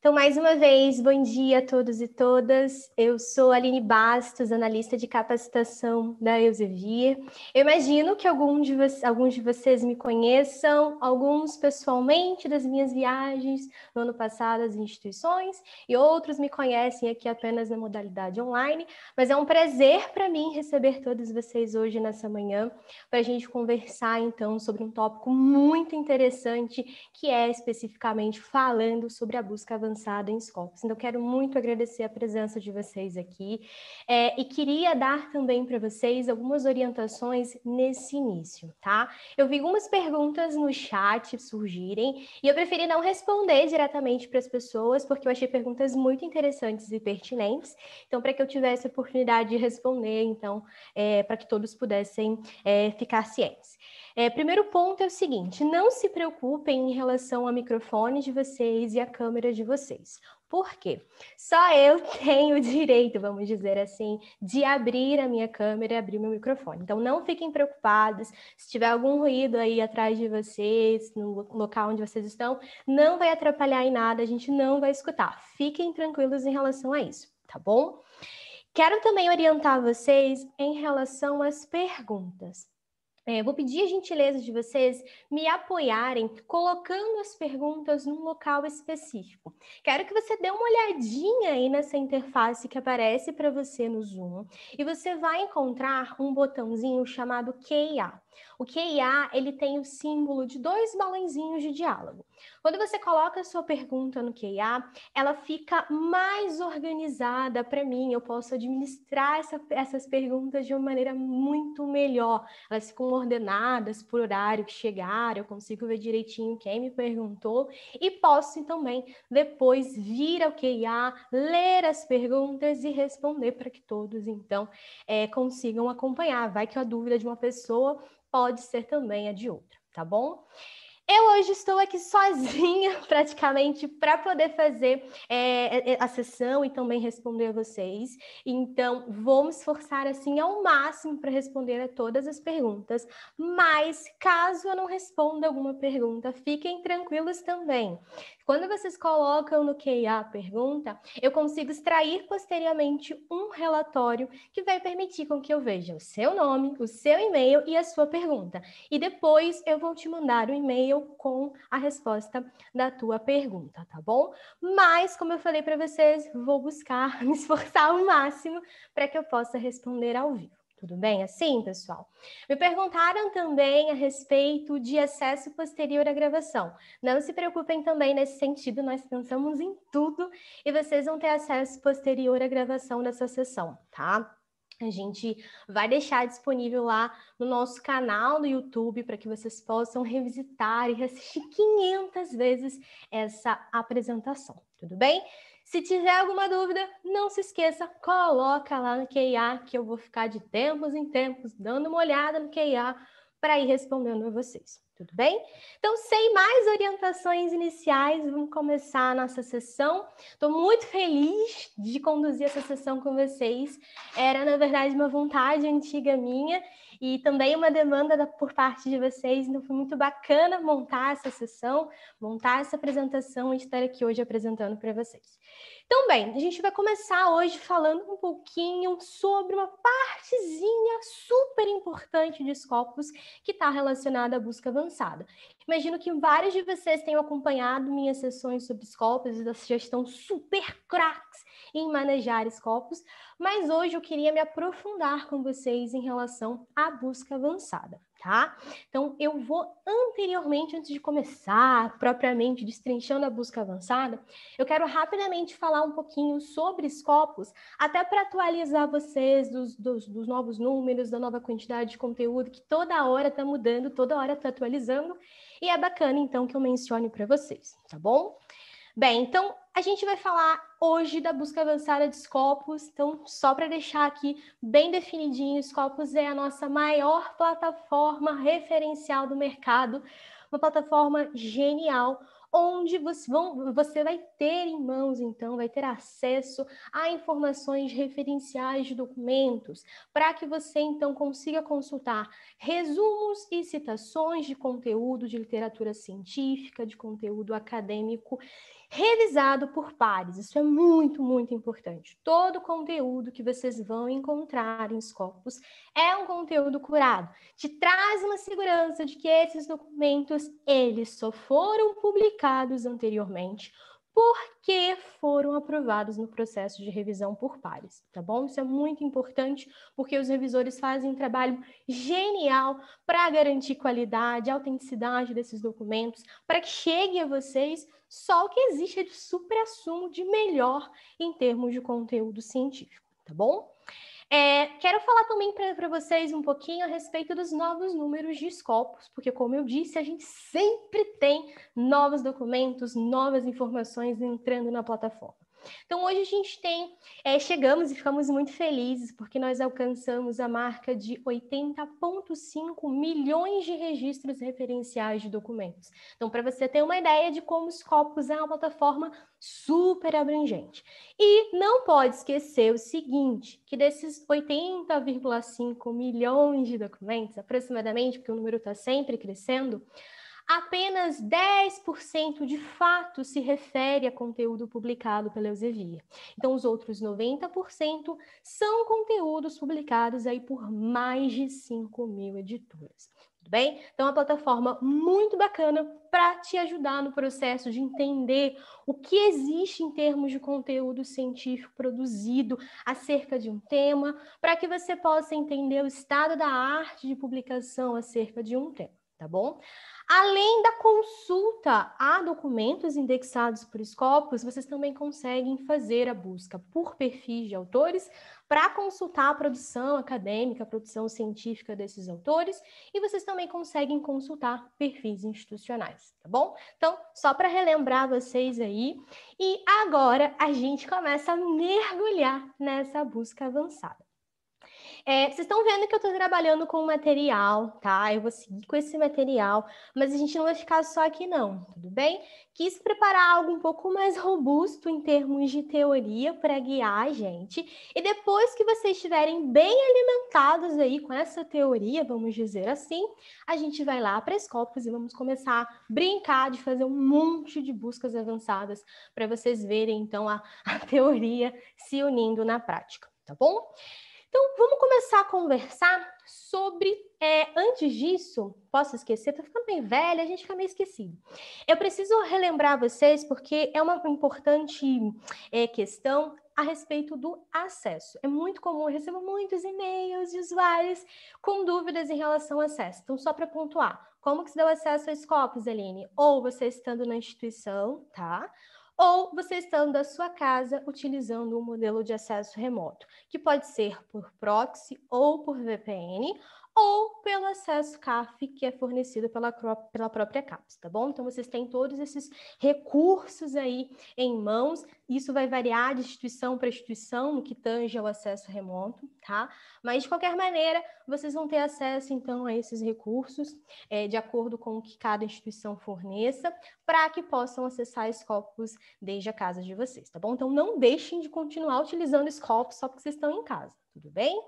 Então, mais uma vez, bom dia a todos e todas. Eu sou Aline Bastos, analista de capacitação da Eusevir. Eu imagino que algum de alguns de vocês me conheçam, alguns pessoalmente das minhas viagens no ano passado às instituições, e outros me conhecem aqui apenas na modalidade online. Mas é um prazer para mim receber todos vocês hoje nessa manhã para a gente conversar então sobre um tópico muito interessante que é especificamente falando sobre a busca avançada avançada em Scopus. Então, eu quero muito agradecer a presença de vocês aqui é, e queria dar também para vocês algumas orientações nesse início, tá? Eu vi algumas perguntas no chat surgirem e eu preferi não responder diretamente para as pessoas, porque eu achei perguntas muito interessantes e pertinentes. Então, para que eu tivesse a oportunidade de responder, então, é, para que todos pudessem é, ficar cientes. É, primeiro ponto é o seguinte: não se preocupem em relação ao microfone de vocês e à câmera de vocês. Por quê? Só eu tenho o direito, vamos dizer assim, de abrir a minha câmera e abrir meu microfone. Então não fiquem preocupados. Se tiver algum ruído aí atrás de vocês, no local onde vocês estão, não vai atrapalhar em nada, a gente não vai escutar. Fiquem tranquilos em relação a isso, tá bom? Quero também orientar vocês em relação às perguntas. É, vou pedir a gentileza de vocês me apoiarem colocando as perguntas num local específico. Quero que você dê uma olhadinha aí nessa interface que aparece para você no Zoom e você vai encontrar um botãozinho chamado QA. O QIA, ele tem o símbolo de dois balãozinhos de diálogo. Quando você coloca a sua pergunta no QIA, ela fica mais organizada para mim, eu posso administrar essa, essas perguntas de uma maneira muito melhor. Elas ficam ordenadas por horário que chegaram, eu consigo ver direitinho quem me perguntou e posso também depois vir ao QIA, ler as perguntas e responder para que todos então é, consigam acompanhar. Vai que a dúvida de uma pessoa pode ser também a de outra, tá bom? Eu hoje estou aqui sozinha, praticamente, para poder fazer é, é, a sessão e também responder a vocês. Então, vou me esforçar assim ao máximo para responder a todas as perguntas. Mas, caso eu não responda alguma pergunta, fiquem tranquilos também. Quando vocês colocam no QA a pergunta, eu consigo extrair posteriormente um relatório que vai permitir com que eu veja o seu nome, o seu e-mail e a sua pergunta. E depois eu vou te mandar o um e-mail com a resposta da tua pergunta, tá bom? Mas, como eu falei para vocês, vou buscar me esforçar ao máximo para que eu possa responder ao vivo. Tudo bem assim, pessoal? Me perguntaram também a respeito de acesso posterior à gravação. Não se preocupem também nesse sentido, nós pensamos em tudo e vocês vão ter acesso posterior à gravação dessa sessão, tá? A gente vai deixar disponível lá no nosso canal no YouTube para que vocês possam revisitar e assistir 500 vezes essa apresentação, tudo bem? Se tiver alguma dúvida, não se esqueça, coloca lá no QA que eu vou ficar de tempos em tempos dando uma olhada no QA para ir respondendo a vocês. Tudo bem? Então, sem mais orientações iniciais, vamos começar a nossa sessão. Estou muito feliz de conduzir essa sessão com vocês. Era, na verdade, uma vontade antiga minha e também uma demanda por parte de vocês. Então, foi muito bacana montar essa sessão, montar essa apresentação e estar aqui hoje apresentando para vocês. Então, bem, a gente vai começar hoje falando um pouquinho sobre uma partezinha super importante de Scopus que está relacionada à busca avançada. Imagino que vários de vocês tenham acompanhado minhas sessões sobre Scopus e da sugestão super cracks em manejar Scopus, mas hoje eu queria me aprofundar com vocês em relação à busca avançada tá? Então, eu vou anteriormente, antes de começar propriamente destrinchando a busca avançada, eu quero rapidamente falar um pouquinho sobre Scopus, até para atualizar vocês dos, dos, dos, novos números, da nova quantidade de conteúdo que toda hora está mudando, toda hora está atualizando, e é bacana então que eu mencione para vocês, tá bom? Bem, então a gente vai falar hoje da busca avançada de Scopus. Então, só para deixar aqui bem definidinho, Scopus é a nossa maior plataforma referencial do mercado, uma plataforma genial onde você, vão, você vai ter em mãos, então, vai ter acesso a informações referenciais de documentos, para que você, então, consiga consultar resumos e citações de conteúdo de literatura científica, de conteúdo acadêmico revisado por pares. Isso é muito, muito importante. Todo conteúdo que vocês vão encontrar em Scopus é um conteúdo curado. Te traz uma segurança de que esses documentos, eles só foram publicados anteriormente porque foram aprovados no processo de revisão por pares, tá bom? Isso é muito importante porque os revisores fazem um trabalho genial para garantir qualidade, autenticidade desses documentos, para que chegue a vocês só o que existe de supra de melhor em termos de conteúdo científico, tá bom? É, quero falar também para vocês um pouquinho a respeito dos novos números de escopos, porque, como eu disse, a gente sempre tem novos documentos, novas informações entrando na plataforma. Então, hoje a gente tem, é, chegamos e ficamos muito felizes porque nós alcançamos a marca de 80,5 milhões de registros referenciais de documentos. Então, para você ter uma ideia de como o Scopus é uma plataforma super abrangente. E não pode esquecer o seguinte, que desses 80,5 milhões de documentos, aproximadamente, porque o número está sempre crescendo, apenas 10% de fato se refere a conteúdo publicado pela Elsevier. Então, os outros 90% são conteúdos publicados aí por mais de 5 mil editoras. Tudo bem? Então, é uma plataforma muito bacana para te ajudar no processo de entender o que existe em termos de conteúdo científico produzido acerca de um tema, para que você possa entender o estado da arte de publicação acerca de um tema, tá bom? Além da consulta a documentos indexados por Scopus, vocês também conseguem fazer a busca por perfis de autores para consultar a produção acadêmica, a produção científica desses autores, e vocês também conseguem consultar perfis institucionais, tá bom? Então, só para relembrar vocês aí, e agora a gente começa a mergulhar nessa busca avançada. É, vocês estão vendo que eu estou trabalhando com material, tá? Eu vou seguir com esse material, mas a gente não vai ficar só aqui, não, tudo bem? Quis preparar algo um pouco mais robusto em termos de teoria para guiar a gente. E depois que vocês estiverem bem alimentados aí com essa teoria, vamos dizer assim, a gente vai lá para Scopus e vamos começar a brincar de fazer um monte de buscas avançadas para vocês verem, então, a, a teoria se unindo na prática, tá bom? Então, vamos começar a conversar sobre. É, antes disso, posso esquecer, estou ficando bem velha, a gente fica meio esquecido. Eu preciso relembrar vocês, porque é uma importante é, questão a respeito do acesso. É muito comum, eu recebo muitos e-mails de usuários com dúvidas em relação ao acesso. Então, só para pontuar, como que se deu acesso a Scopus, Aline? Ou você estando na instituição, tá? ou você estando da sua casa utilizando um modelo de acesso remoto, que pode ser por proxy ou por VPN, ou pelo acesso CAF que é fornecido pela, pela própria CAPES, tá bom? Então vocês têm todos esses recursos aí em mãos. Isso vai variar de instituição para instituição no que tange ao acesso remoto, tá? Mas de qualquer maneira, vocês vão ter acesso então a esses recursos é, de acordo com o que cada instituição forneça, para que possam acessar Scopus desde a casa de vocês, tá bom? Então não deixem de continuar utilizando Scopus só porque vocês estão em casa, tudo bem?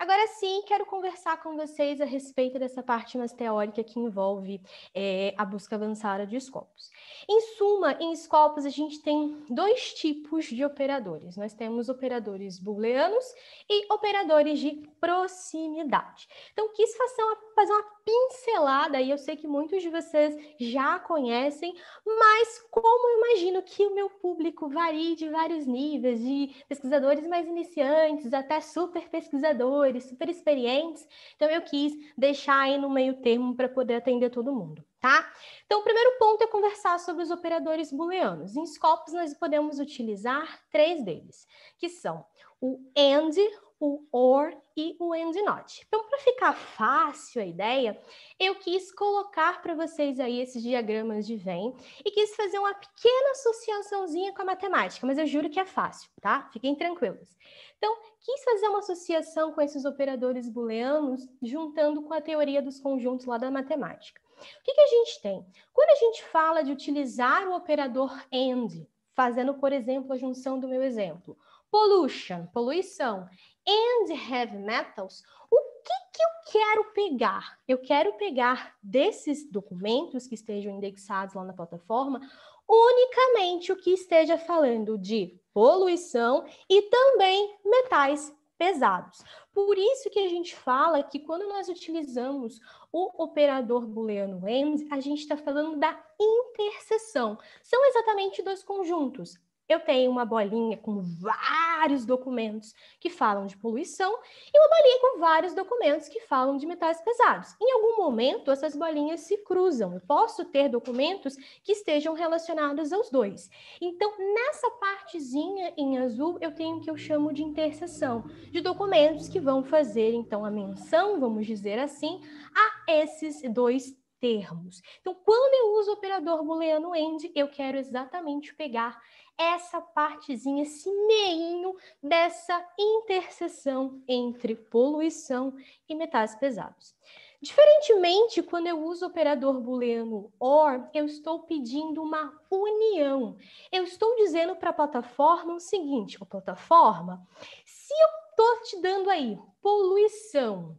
Agora sim, quero conversar com vocês a respeito dessa parte mais teórica que envolve é, a busca avançada de escopos. Em suma, em escopos a gente tem dois tipos de operadores. Nós temos operadores booleanos e operadores de proximidade. Então, quis fazer uma, fazer uma pincelada e eu sei que muitos de vocês já conhecem, mas como eu imagino que o meu público varie de vários níveis, de pesquisadores mais iniciantes até super pesquisadores, super experientes. Então, eu quis deixar aí no meio termo para poder atender todo mundo, tá? Então, o primeiro ponto é conversar sobre os operadores booleanos. Em Scopus, nós podemos utilizar três deles, que são o AND, o or e o and not. Então, para ficar fácil a ideia, eu quis colocar para vocês aí esses diagramas de Venn e quis fazer uma pequena associaçãozinha com a matemática, mas eu juro que é fácil, tá? Fiquem tranquilos. Então, quis fazer uma associação com esses operadores booleanos, juntando com a teoria dos conjuntos lá da matemática. O que, que a gente tem? Quando a gente fala de utilizar o operador AND, fazendo, por exemplo, a junção do meu exemplo, pollution, poluição, and heavy metals, o que, que eu quero pegar? Eu quero pegar desses documentos que estejam indexados lá na plataforma unicamente o que esteja falando de poluição e também metais pesados. Por isso que a gente fala que quando nós utilizamos o operador booleano AND, a gente está falando da interseção. São exatamente dois conjuntos, eu tenho uma bolinha com vários documentos que falam de poluição e uma bolinha com vários documentos que falam de metais pesados. Em algum momento, essas bolinhas se cruzam. Eu posso ter documentos que estejam relacionados aos dois. Então, nessa partezinha em azul, eu tenho o que eu chamo de interseção de documentos que vão fazer, então, a menção, vamos dizer assim, a esses dois termos. Então, quando eu uso o operador booleano AND, eu quero exatamente pegar essa partezinha, esse meinho dessa interseção entre poluição e metais pesados. Diferentemente, quando eu uso o operador booleano OR, eu estou pedindo uma união. Eu estou dizendo para a plataforma o seguinte, a plataforma, se eu estou te dando aí poluição,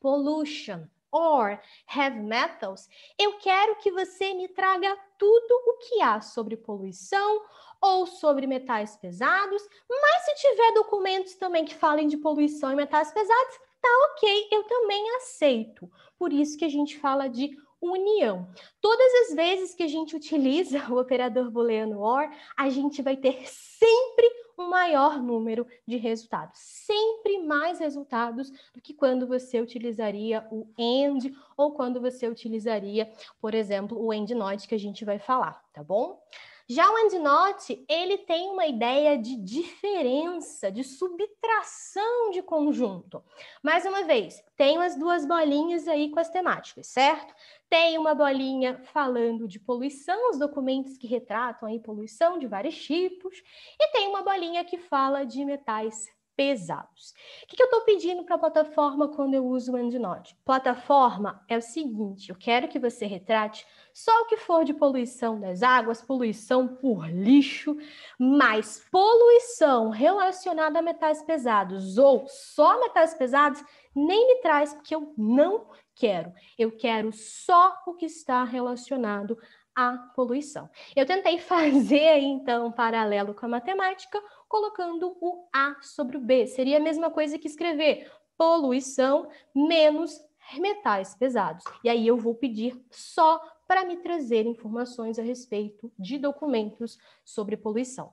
pollution, or have metals, eu quero que você me traga tudo o que há sobre poluição ou sobre metais pesados, mas se tiver documentos também que falem de poluição e metais pesados, tá ok, eu também aceito. Por isso que a gente fala de união. Todas as vezes que a gente utiliza o operador booleano OR, a gente vai ter sempre um maior número de resultados, sempre mais resultados do que quando você utilizaria o AND ou quando você utilizaria, por exemplo, o end NOT que a gente vai falar, tá bom? Já o endnote, ele tem uma ideia de diferença, de subtração de conjunto. Mais uma vez, tem as duas bolinhas aí com as temáticas, certo? Tem uma bolinha falando de poluição, os documentos que retratam aí poluição de vários tipos, e tem uma bolinha que fala de metais pesados. O que, que eu estou pedindo para a plataforma quando eu uso o EndNote? Plataforma é o seguinte: eu quero que você retrate só o que for de poluição das águas, poluição por lixo, mas poluição relacionada a metais pesados ou só metais pesados, nem me traz, porque eu não quero. Eu quero só o que está relacionado à poluição. Eu tentei fazer, então, um paralelo com a matemática, colocando o A sobre o B. Seria a mesma coisa que escrever poluição menos metais pesados. E aí eu vou pedir só para me trazer informações a respeito de documentos sobre poluição.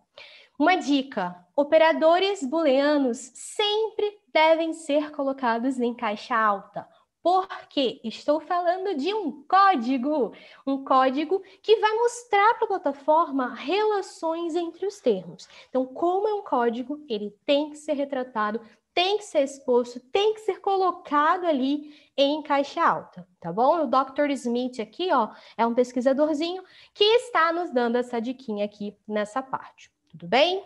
Uma dica: operadores booleanos sempre devem ser colocados em caixa alta porque estou falando de um código, um código que vai mostrar para a plataforma relações entre os termos. Então, como é um código, ele tem que ser retratado, tem que ser exposto, tem que ser colocado ali em caixa alta, tá bom? O Dr. Smith aqui, ó, é um pesquisadorzinho que está nos dando essa diquinha aqui nessa parte. Tudo bem?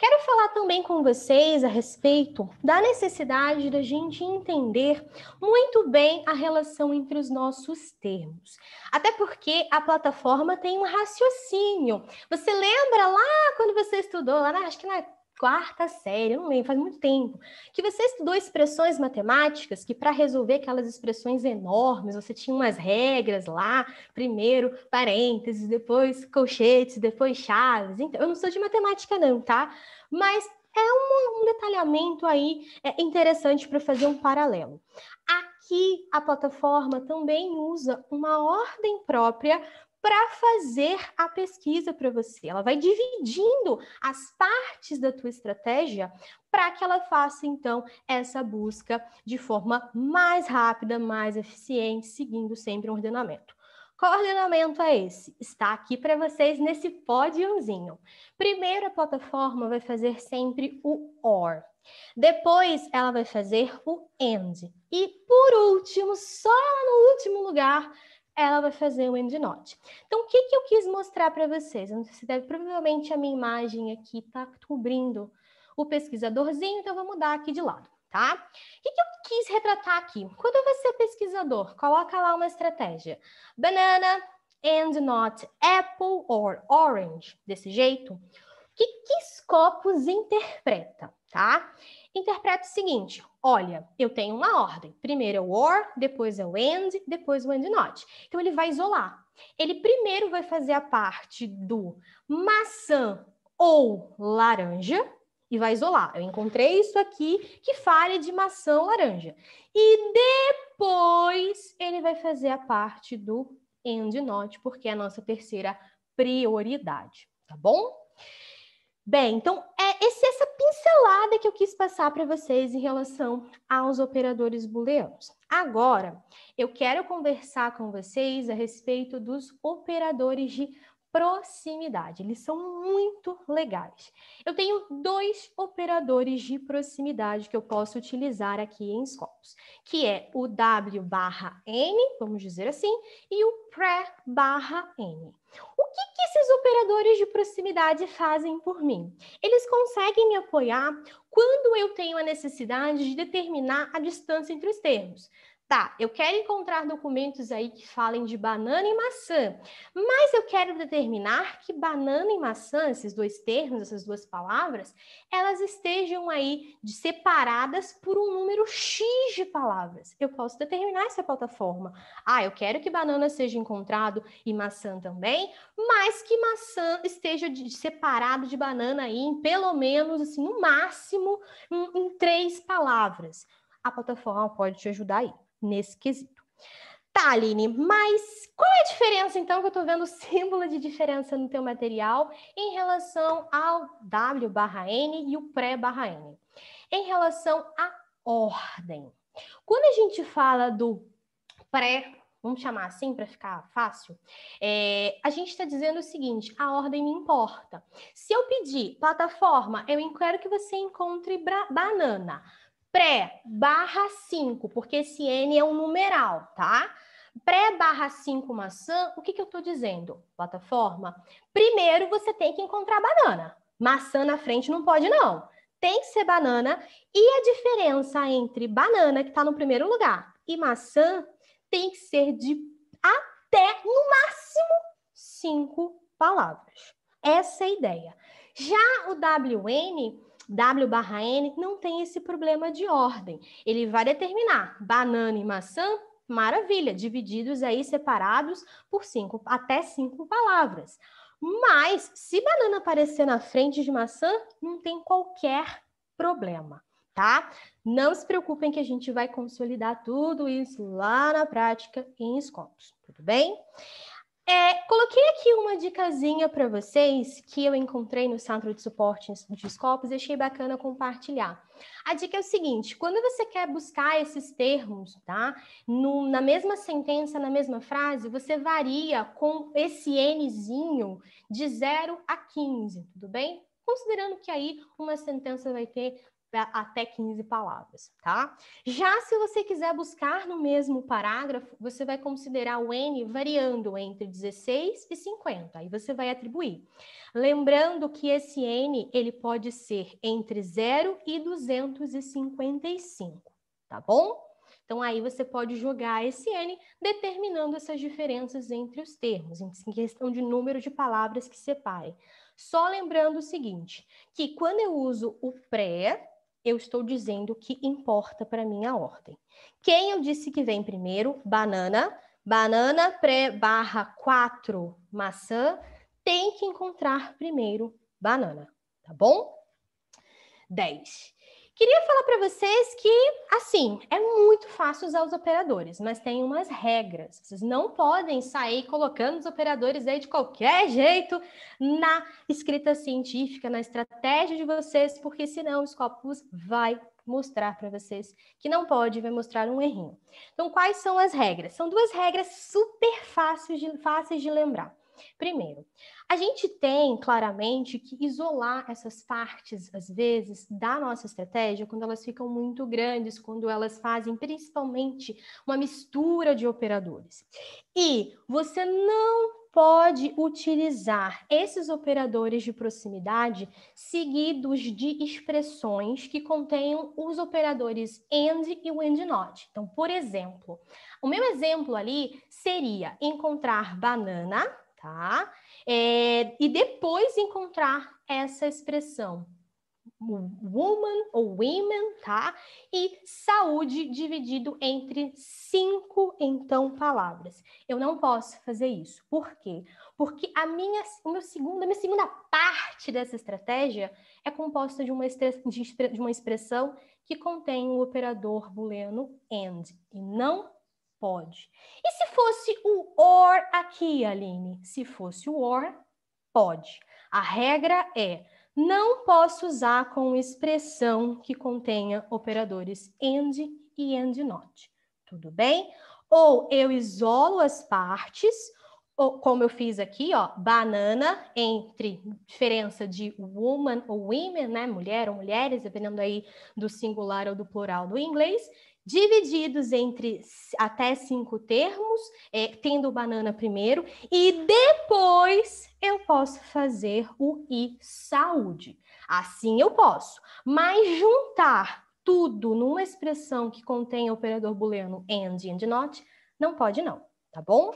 Quero falar também com vocês a respeito da necessidade da gente entender muito bem a relação entre os nossos termos. Até porque a plataforma tem um raciocínio. Você lembra lá quando você estudou, lá na, né? acho que na quarta série, eu não lembro, faz muito tempo, que você estudou expressões matemáticas, que para resolver aquelas expressões enormes, você tinha umas regras lá, primeiro parênteses, depois colchetes, depois chaves. Então, eu não sou de matemática não, tá? Mas é um, um detalhamento aí é interessante para fazer um paralelo. Aqui a plataforma também usa uma ordem própria para fazer a pesquisa para você. Ela vai dividindo as partes da tua estratégia para que ela faça então essa busca de forma mais rápida, mais eficiente, seguindo sempre um ordenamento. Qual ordenamento é esse? Está aqui para vocês nesse pódiozinho. Primeiro, a plataforma vai fazer sempre o OR. Depois, ela vai fazer o AND. E, por último, só no último lugar, ela vai fazer o end note. Então, o que, que eu quis mostrar para vocês? Você deve, provavelmente a minha imagem aqui está cobrindo o pesquisadorzinho, então eu vou mudar aqui de lado, tá? O que, que eu quis retratar aqui? Quando você é pesquisador, coloca lá uma estratégia. Banana and not apple or orange, desse jeito. O que, que Scopus interpreta, tá? Interpreta o seguinte, olha, eu tenho uma ordem. Primeiro é o or, depois é o and, depois o and not. Então ele vai isolar. Ele primeiro vai fazer a parte do maçã ou laranja e vai isolar. Eu encontrei isso aqui que fale de maçã ou laranja. E depois ele vai fazer a parte do and not, porque é a nossa terceira prioridade, tá bom? Bem, então é, esse, essa pincelada que eu quis passar para vocês em relação aos operadores booleanos. Agora, eu quero conversar com vocês a respeito dos operadores de proximidade. Eles são muito legais. Eu tenho dois operadores de proximidade que eu posso utilizar aqui em Scopus, que é o W barra N, vamos dizer assim, e o pré barra N. O que, que esses operadores de proximidade fazem por mim? Eles conseguem me apoiar quando eu tenho a necessidade de determinar a distância entre os termos. Tá, eu quero encontrar documentos aí que falem de banana e maçã, mas eu quero determinar que banana e maçã, esses dois termos, essas duas palavras, elas estejam aí separadas por um número X de palavras. Eu posso determinar essa plataforma. Ah, eu quero que banana seja encontrado e maçã também, mas que maçã esteja de, separado de banana aí em pelo menos, assim, no máximo, em, em três palavras. A plataforma pode te ajudar aí nesse quesito. Tá, Aline, mas qual é a diferença, então, que eu estou vendo o símbolo de diferença no teu material em relação ao W barra N e o pré barra N? Em relação à ordem. Quando a gente fala do pré, vamos chamar assim para ficar fácil, é, a gente está dizendo o seguinte: a ordem me importa. Se eu pedir plataforma, eu quero que você encontre banana pré barra 5, porque esse N é um numeral, tá? Pré barra 5 maçã, o que, que eu estou dizendo, plataforma? Primeiro você tem que encontrar banana. Maçã na frente não pode, não. Tem que ser banana. E a diferença entre banana, que está no primeiro lugar, e maçã tem que ser de até, no máximo, cinco palavras. Essa é a ideia. Já o WN W barra N não tem esse problema de ordem. Ele vai determinar banana e maçã, maravilha, divididos aí, separados por cinco, até cinco palavras. Mas, se banana aparecer na frente de maçã, não tem qualquer problema, tá? Não se preocupem que a gente vai consolidar tudo isso lá na prática em escontos, tudo bem? É, coloquei aqui uma dicasinha para vocês que eu encontrei no Centro de Suporte de Scopus e achei bacana compartilhar. A dica é o seguinte: quando você quer buscar esses termos, tá? No, na mesma sentença, na mesma frase, você varia com esse Nzinho de 0 a 15, tudo bem? Considerando que aí uma sentença vai ter até 15 palavras, tá? Já se você quiser buscar no mesmo parágrafo, você vai considerar o N variando entre 16 e 50, aí você vai atribuir. Lembrando que esse N, ele pode ser entre 0 e 255, tá bom? Então, aí você pode jogar esse N determinando essas diferenças entre os termos, em questão de número de palavras que separem. Só lembrando o seguinte, que quando eu uso o pré, eu estou dizendo que importa para mim a ordem. Quem eu disse que vem primeiro? Banana. Banana pré barra 4 maçã tem que encontrar primeiro banana, tá bom? 10. Queria falar para vocês que, assim, é muito fácil usar os operadores, mas tem umas regras. Vocês não podem sair colocando os operadores aí de qualquer jeito na escrita científica, na estratégia de vocês, porque senão o Scopus vai mostrar para vocês que não pode, vai mostrar um errinho. Então, quais são as regras? São duas regras super fáceis de, fáceis de lembrar. Primeiro, a gente tem claramente que isolar essas partes, às vezes, da nossa estratégia, quando elas ficam muito grandes, quando elas fazem principalmente uma mistura de operadores. E você não pode utilizar esses operadores de proximidade seguidos de expressões que contenham os operadores and e o and not. Então, por exemplo, o meu exemplo ali seria encontrar banana tá? É, e depois encontrar essa expressão woman ou women, tá? E saúde dividido entre cinco, então, palavras. Eu não posso fazer isso. Por quê? Porque a minha, o meu segundo, a minha segunda parte dessa estratégia é composta de uma, de uma expressão que contém o operador booleano and, e não pode. E se fosse o or aqui, Aline? Se fosse o or, pode. A regra é: não posso usar com expressão que contenha operadores and e and not. Tudo bem? Ou eu isolo as partes, ou como eu fiz aqui, ó, banana entre diferença de woman ou women, né, mulher ou mulheres, dependendo aí do singular ou do plural do inglês, divididos entre até cinco termos, é, tendo banana primeiro, e depois eu posso fazer o I saúde. Assim eu posso, mas juntar tudo numa expressão que contém o operador booleano and e and not, não pode não, tá bom?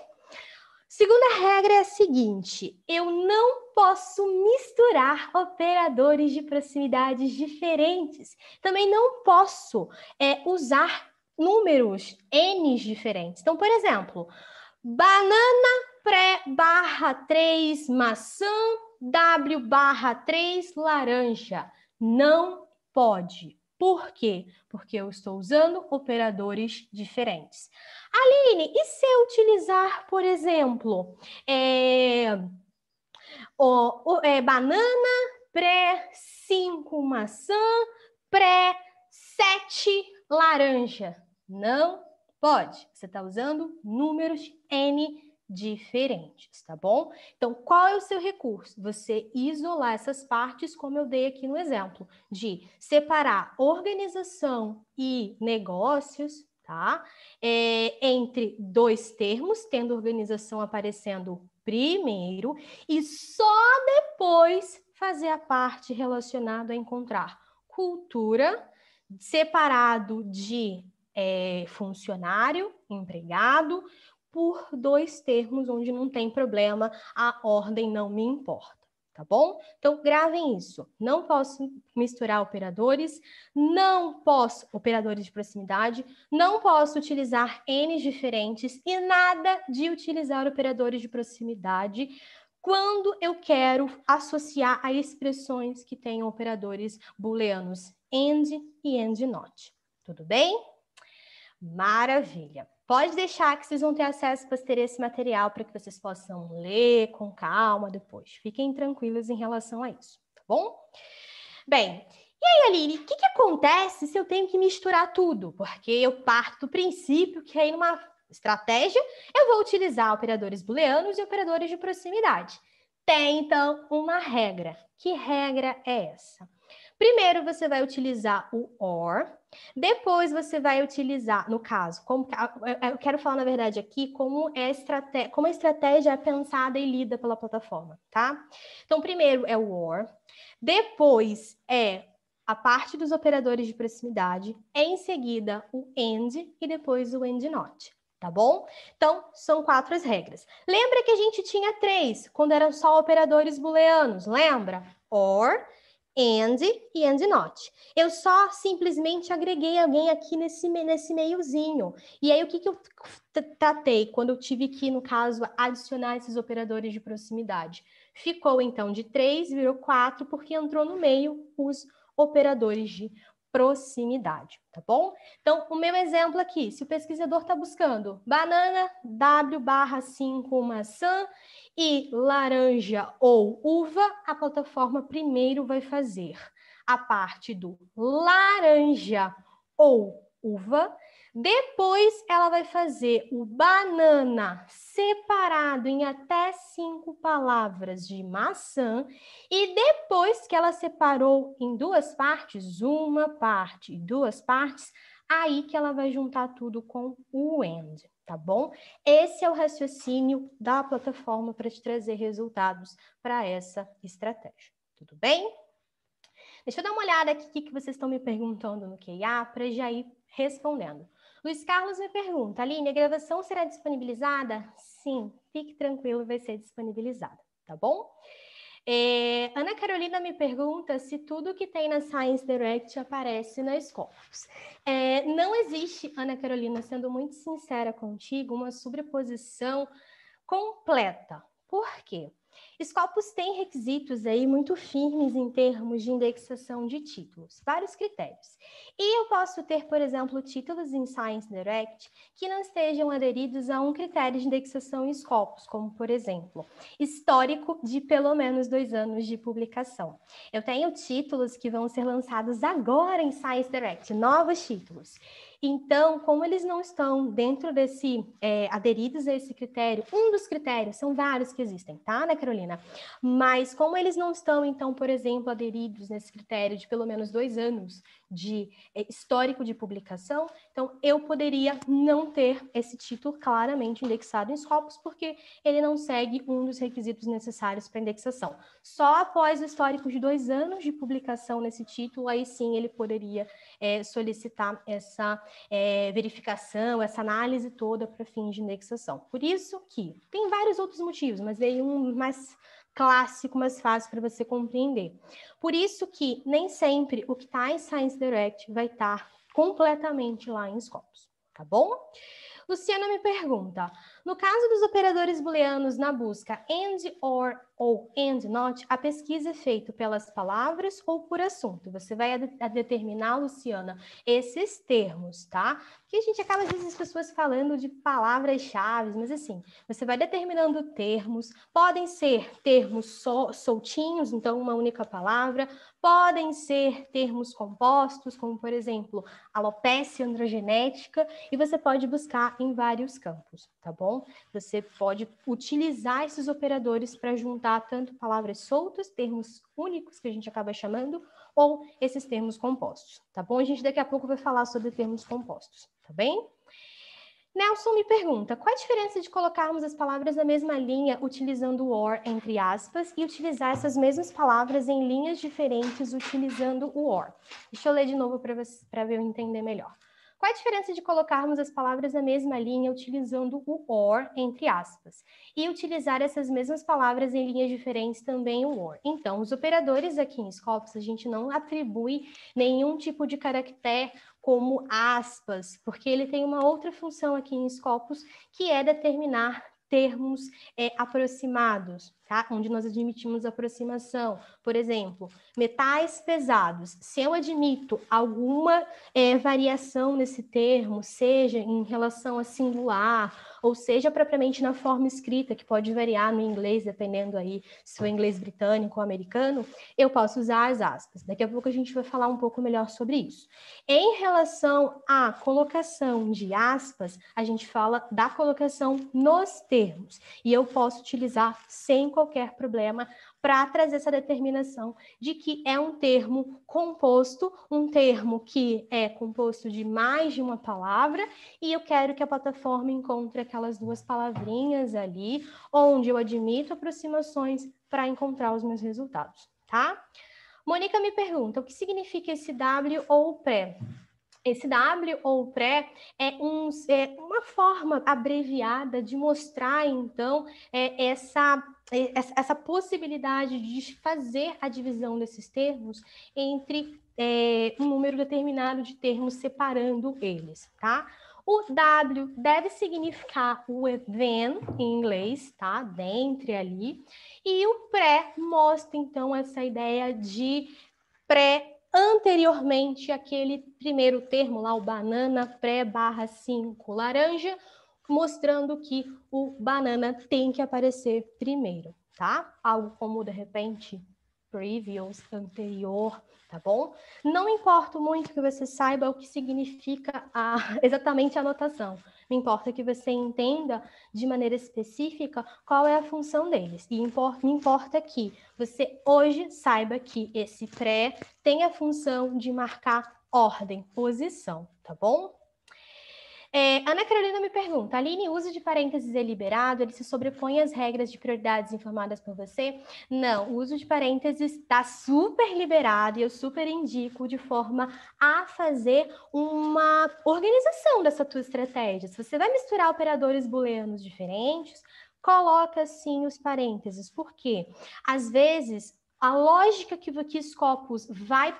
Segunda regra é a seguinte: eu não posso misturar operadores de proximidades diferentes. Também não posso é, usar números n diferentes. Então, por exemplo, banana pré barra 3 maçã, W barra 3 laranja. Não pode. Por quê? Porque eu estou usando operadores diferentes. Aline, e se eu utilizar, por exemplo, é, o, o, é, banana, pré, 5 maçã, pré, 7 laranja? Não pode. Você está usando números N diferentes, tá bom? Então, qual é o seu recurso? Você isolar essas partes, como eu dei aqui no exemplo, de separar organização e negócios tá? É, entre dois termos, tendo organização aparecendo primeiro, e só depois fazer a parte relacionada a encontrar cultura, separado de é, funcionário, empregado, por dois termos onde não tem problema, a ordem não me importa tá bom? Então gravem isso. Não posso misturar operadores, não posso operadores de proximidade, não posso utilizar n diferentes e nada de utilizar operadores de proximidade quando eu quero associar a expressões que tenham operadores booleanos AND e AND NOT. Tudo bem? Maravilha! Pode deixar que vocês vão ter acesso para ter esse material para que vocês possam ler com calma depois. Fiquem tranquilos em relação a isso, tá bom? Bem, e aí, Aline, o que, que acontece se eu tenho que misturar tudo? Porque eu parto do princípio que aí numa estratégia eu vou utilizar operadores booleanos e operadores de proximidade. Tem então uma regra. Que regra é essa? Primeiro você vai utilizar o or, depois você vai utilizar, no caso, como, é, é, eu quero falar na verdade aqui como é estratégia, como a estratégia é pensada e lida pela plataforma, tá? Então primeiro é o or, depois é a parte dos operadores de proximidade, em seguida o AND e depois o AND NOT, tá bom? Então, são quatro as regras. Lembra que a gente tinha três, quando eram só operadores booleanos, lembra? OR, and e and not. Eu só simplesmente agreguei alguém aqui nesse, nesse meiozinho. E aí, o que, que eu tratei quando eu tive que, no caso, adicionar esses operadores de proximidade? Ficou, então, de 3, virou 4, porque entrou no meio os operadores de proximidade, tá bom? Então, o meu exemplo aqui, se o pesquisador está buscando banana, W barra 5 maçã e laranja ou uva, a plataforma primeiro vai fazer a parte do laranja ou uva, depois ela vai fazer o banana separado em até cinco palavras de maçã. E depois que ela separou em duas partes, uma parte e duas partes, aí que ela vai juntar tudo com o end, tá bom? Esse é o raciocínio da plataforma para te trazer resultados para essa estratégia. Tudo bem? Deixa eu dar uma olhada aqui que vocês estão me perguntando no QA para já ir respondendo. Luiz Carlos me pergunta, Aline, a gravação será disponibilizada? Sim, fique tranquilo, vai ser disponibilizada, tá bom? É, Ana Carolina me pergunta se tudo que tem na Science Direct aparece na Scopus. É, não existe, Ana Carolina, sendo muito sincera contigo, uma sobreposição completa. Por quê? Scopus tem requisitos aí muito firmes em termos de indexação de títulos, vários critérios. E eu posso ter, por exemplo, títulos em Science Direct que não estejam aderidos a um critério de indexação em Scopus, como, por exemplo, histórico de pelo menos dois anos de publicação. Eu tenho títulos que vão ser lançados agora em Science Direct, novos títulos. Então, como eles não estão dentro desse, é, aderidos a esse critério, um dos critérios, são vários que existem, tá, né, Carolina? Mas como eles não estão, então, por exemplo, aderidos nesse critério de pelo menos dois anos de é, histórico de publicação, então eu poderia não ter esse título claramente indexado em Scopus, porque ele não segue um dos requisitos necessários para indexação. Só após o histórico de dois anos de publicação nesse título, aí sim ele poderia é, solicitar essa é, verificação, essa análise toda para fins de indexação. Por isso que tem vários outros motivos, mas veio um mais clássico, mais fácil para você compreender. Por isso que nem sempre o que está em Science Direct vai estar tá completamente lá em Scopus, tá bom? Luciana me pergunta, no caso dos operadores booleanos na busca and, or ou and not, a pesquisa é feita pelas palavras ou por assunto. Você vai a, a determinar, Luciana, esses termos, tá? Que a gente acaba, às vezes, as pessoas falando de palavras-chave, mas assim, você vai determinando termos, podem ser termos so, soltinhos, então uma única palavra, podem ser termos compostos, como por exemplo, alopecia androgenética, e você pode buscar em vários campos, tá bom? você pode utilizar esses operadores para juntar tanto palavras soltas, termos únicos que a gente acaba chamando, ou esses termos compostos, tá bom? A gente daqui a pouco vai falar sobre termos compostos, tá bem? Nelson me pergunta, qual a diferença de colocarmos as palavras na mesma linha utilizando o or entre aspas e utilizar essas mesmas palavras em linhas diferentes utilizando o or? Deixa eu ler de novo para ver eu entender melhor. Qual a diferença de colocarmos as palavras na mesma linha utilizando o or entre aspas e utilizar essas mesmas palavras em linhas diferentes também o or? Então, os operadores aqui em Scopus a gente não atribui nenhum tipo de caractere como aspas, porque ele tem uma outra função aqui em Scopus que é determinar termos é, aproximados tá? Onde nós admitimos aproximação. Por exemplo, metais pesados. Se eu admito alguma é, variação nesse termo, seja em relação a singular, ou seja propriamente na forma escrita, que pode variar no inglês, dependendo aí se o inglês britânico ou americano, eu posso usar as aspas. Daqui a pouco a gente vai falar um pouco melhor sobre isso. Em relação à colocação de aspas, a gente fala da colocação nos termos, e eu posso utilizar sem colocar qualquer problema para trazer essa determinação de que é um termo composto, um termo que é composto de mais de uma palavra, e eu quero que a plataforma encontre aquelas duas palavrinhas ali, onde eu admito aproximações para encontrar os meus resultados, tá? Mônica me pergunta, o que significa esse W ou pré? Esse W ou pré é, um, é, uma forma abreviada de mostrar, então, é, essa essa possibilidade de fazer a divisão desses termos entre é, um número determinado de termos separando eles, tá? O W deve significar o event em inglês, tá? Dentre ali. E o pré mostra, então, essa ideia de pré anteriormente aquele primeiro termo lá, o banana pré barra 5 laranja, mostrando que o banana tem que aparecer primeiro, tá? Algo como, de repente, previous, anterior, tá bom? Não importa muito que você saiba o que significa a, exatamente a anotação. Me importa que você entenda de maneira específica qual é a função deles. E import, me importa é que você hoje saiba que esse pré tem a função de marcar ordem, posição, tá bom? É, Ana Carolina me pergunta, Aline, o uso de parênteses é liberado? Ele se sobrepõe às regras de prioridades informadas por você? Não, o uso de parênteses está super liberado e eu super indico de forma a fazer uma organização dessa tua estratégia. Se você vai misturar operadores booleanos diferentes, coloca sim os parênteses, porque às vezes a lógica que o Scopus vai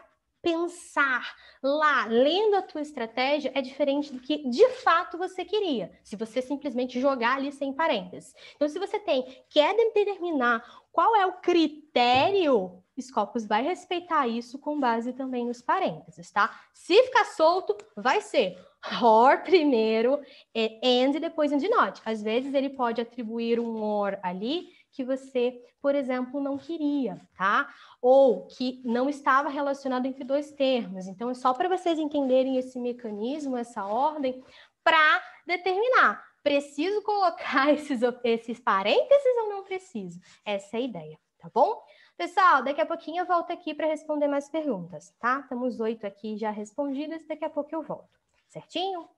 pensar lá, lendo a tua estratégia, é diferente do que de fato você queria, se você simplesmente jogar ali sem parênteses. Então, se você tem, quer determinar qual é o critério, Scopus vai respeitar isso com base também nos parênteses, tá? Se ficar solto, vai ser or primeiro, é, and e depois and not. Às vezes ele pode atribuir um or ali que você, por exemplo, não queria, tá? Ou que não estava relacionado entre dois termos. Então, é só para vocês entenderem esse mecanismo, essa ordem, para determinar. Preciso colocar esses, esses parênteses ou não preciso? Essa é a ideia, tá bom? Pessoal, daqui a pouquinho eu volto aqui para responder mais perguntas, tá? Estamos oito aqui já respondidas, daqui a pouco eu volto, certinho?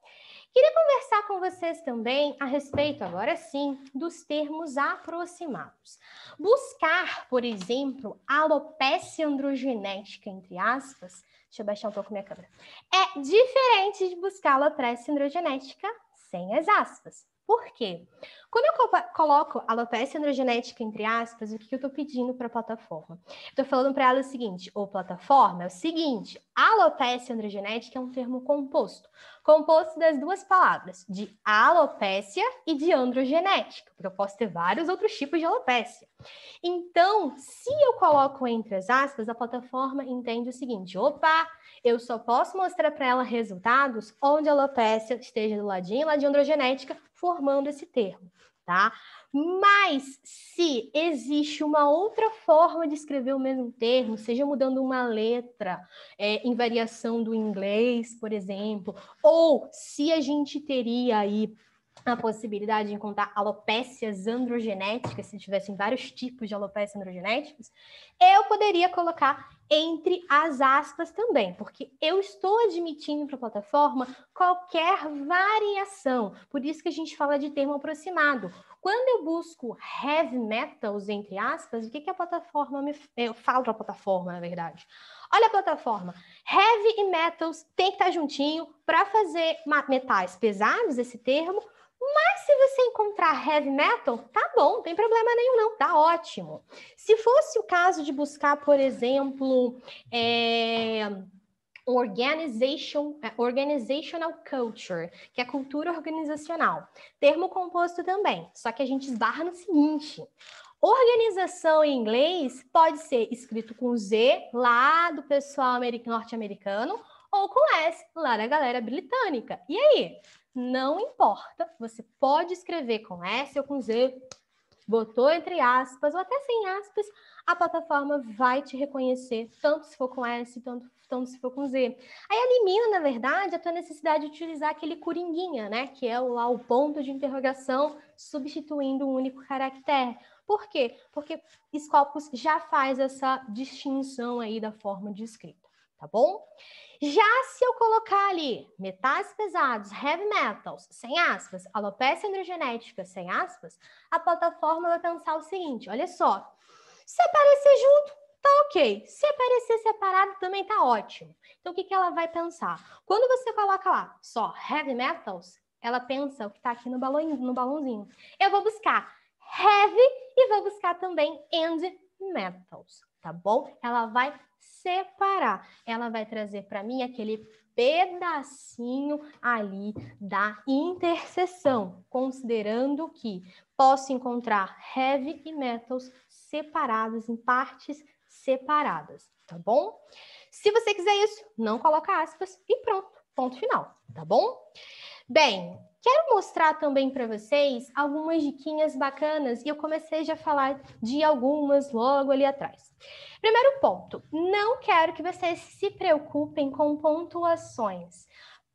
Queria conversar com vocês também a respeito, agora sim, dos termos aproximados. Buscar, por exemplo, alopecia androgenética, entre aspas, deixa eu baixar um pouco minha câmera, é diferente de buscar alopecia androgenética sem as aspas. Por quê? Quando eu coloco alopecia androgenética entre aspas, o que eu estou pedindo para a plataforma? Estou falando para ela o seguinte, ou plataforma, é o seguinte, alopecia androgenética é um termo composto, composto das duas palavras, de alopecia e de androgenética, porque eu posso ter vários outros tipos de alopecia. Então, se eu coloco entre as aspas, a plataforma entende o seguinte, opa, eu só posso mostrar para ela resultados onde a alopecia esteja do ladinho lá de androgenética, formando esse termo, tá? Mas se existe uma outra forma de escrever o mesmo termo, seja mudando uma letra é, em variação do inglês, por exemplo, ou se a gente teria aí a possibilidade de encontrar alopécias androgenéticas, se tivessem vários tipos de alopécias androgenéticas, eu poderia colocar entre as aspas também, porque eu estou admitindo para a plataforma qualquer variação. Por isso que a gente fala de termo aproximado. Quando eu busco heavy metals, entre aspas, o que, que a plataforma me. Eu falo para a plataforma, na verdade. Olha a plataforma. Heavy e metals tem que estar juntinho para fazer metais pesados, esse termo, mas se você encontrar heavy metal, tá bom, não tem problema nenhum, não, tá ótimo. Se fosse o caso de buscar, por exemplo, é, organization, é, organizational culture, que é cultura organizacional, termo composto também, só que a gente esbarra no seguinte. Organização em inglês pode ser escrito com Z, lá do pessoal norte-americano, ou com S, lá da galera britânica. E aí? não importa, você pode escrever com S ou com Z, botou entre aspas ou até sem aspas, a plataforma vai te reconhecer, tanto se for com S, tanto, tanto se for com Z. Aí elimina, na verdade, a tua necessidade de utilizar aquele coringuinha, né? Que é lá o ponto de interrogação substituindo um único caractere. Por quê? Porque Scopus já faz essa distinção aí da forma de escrita, tá bom? Já se eu colocar ali metais pesados, heavy metals, sem aspas, alopecia androgenética, sem aspas, a plataforma vai pensar o seguinte: olha só, se aparecer junto, tá ok. Se aparecer separado, também tá ótimo. Então, o que, que ela vai pensar? Quando você coloca lá só heavy metals, ela pensa o que está aqui no, balão, no balãozinho. Eu vou buscar heavy e vou buscar também end metals, tá bom? Ela vai separar. Ela vai trazer para mim aquele pedacinho ali da interseção, considerando que posso encontrar heavy e metals separados em partes separadas, tá bom? Se você quiser isso, não coloca aspas e pronto, ponto final, tá bom? Bem, quero mostrar também para vocês algumas diquinhas bacanas e eu comecei já a falar de algumas logo ali atrás. Primeiro ponto, não quero que vocês se preocupem com pontuações.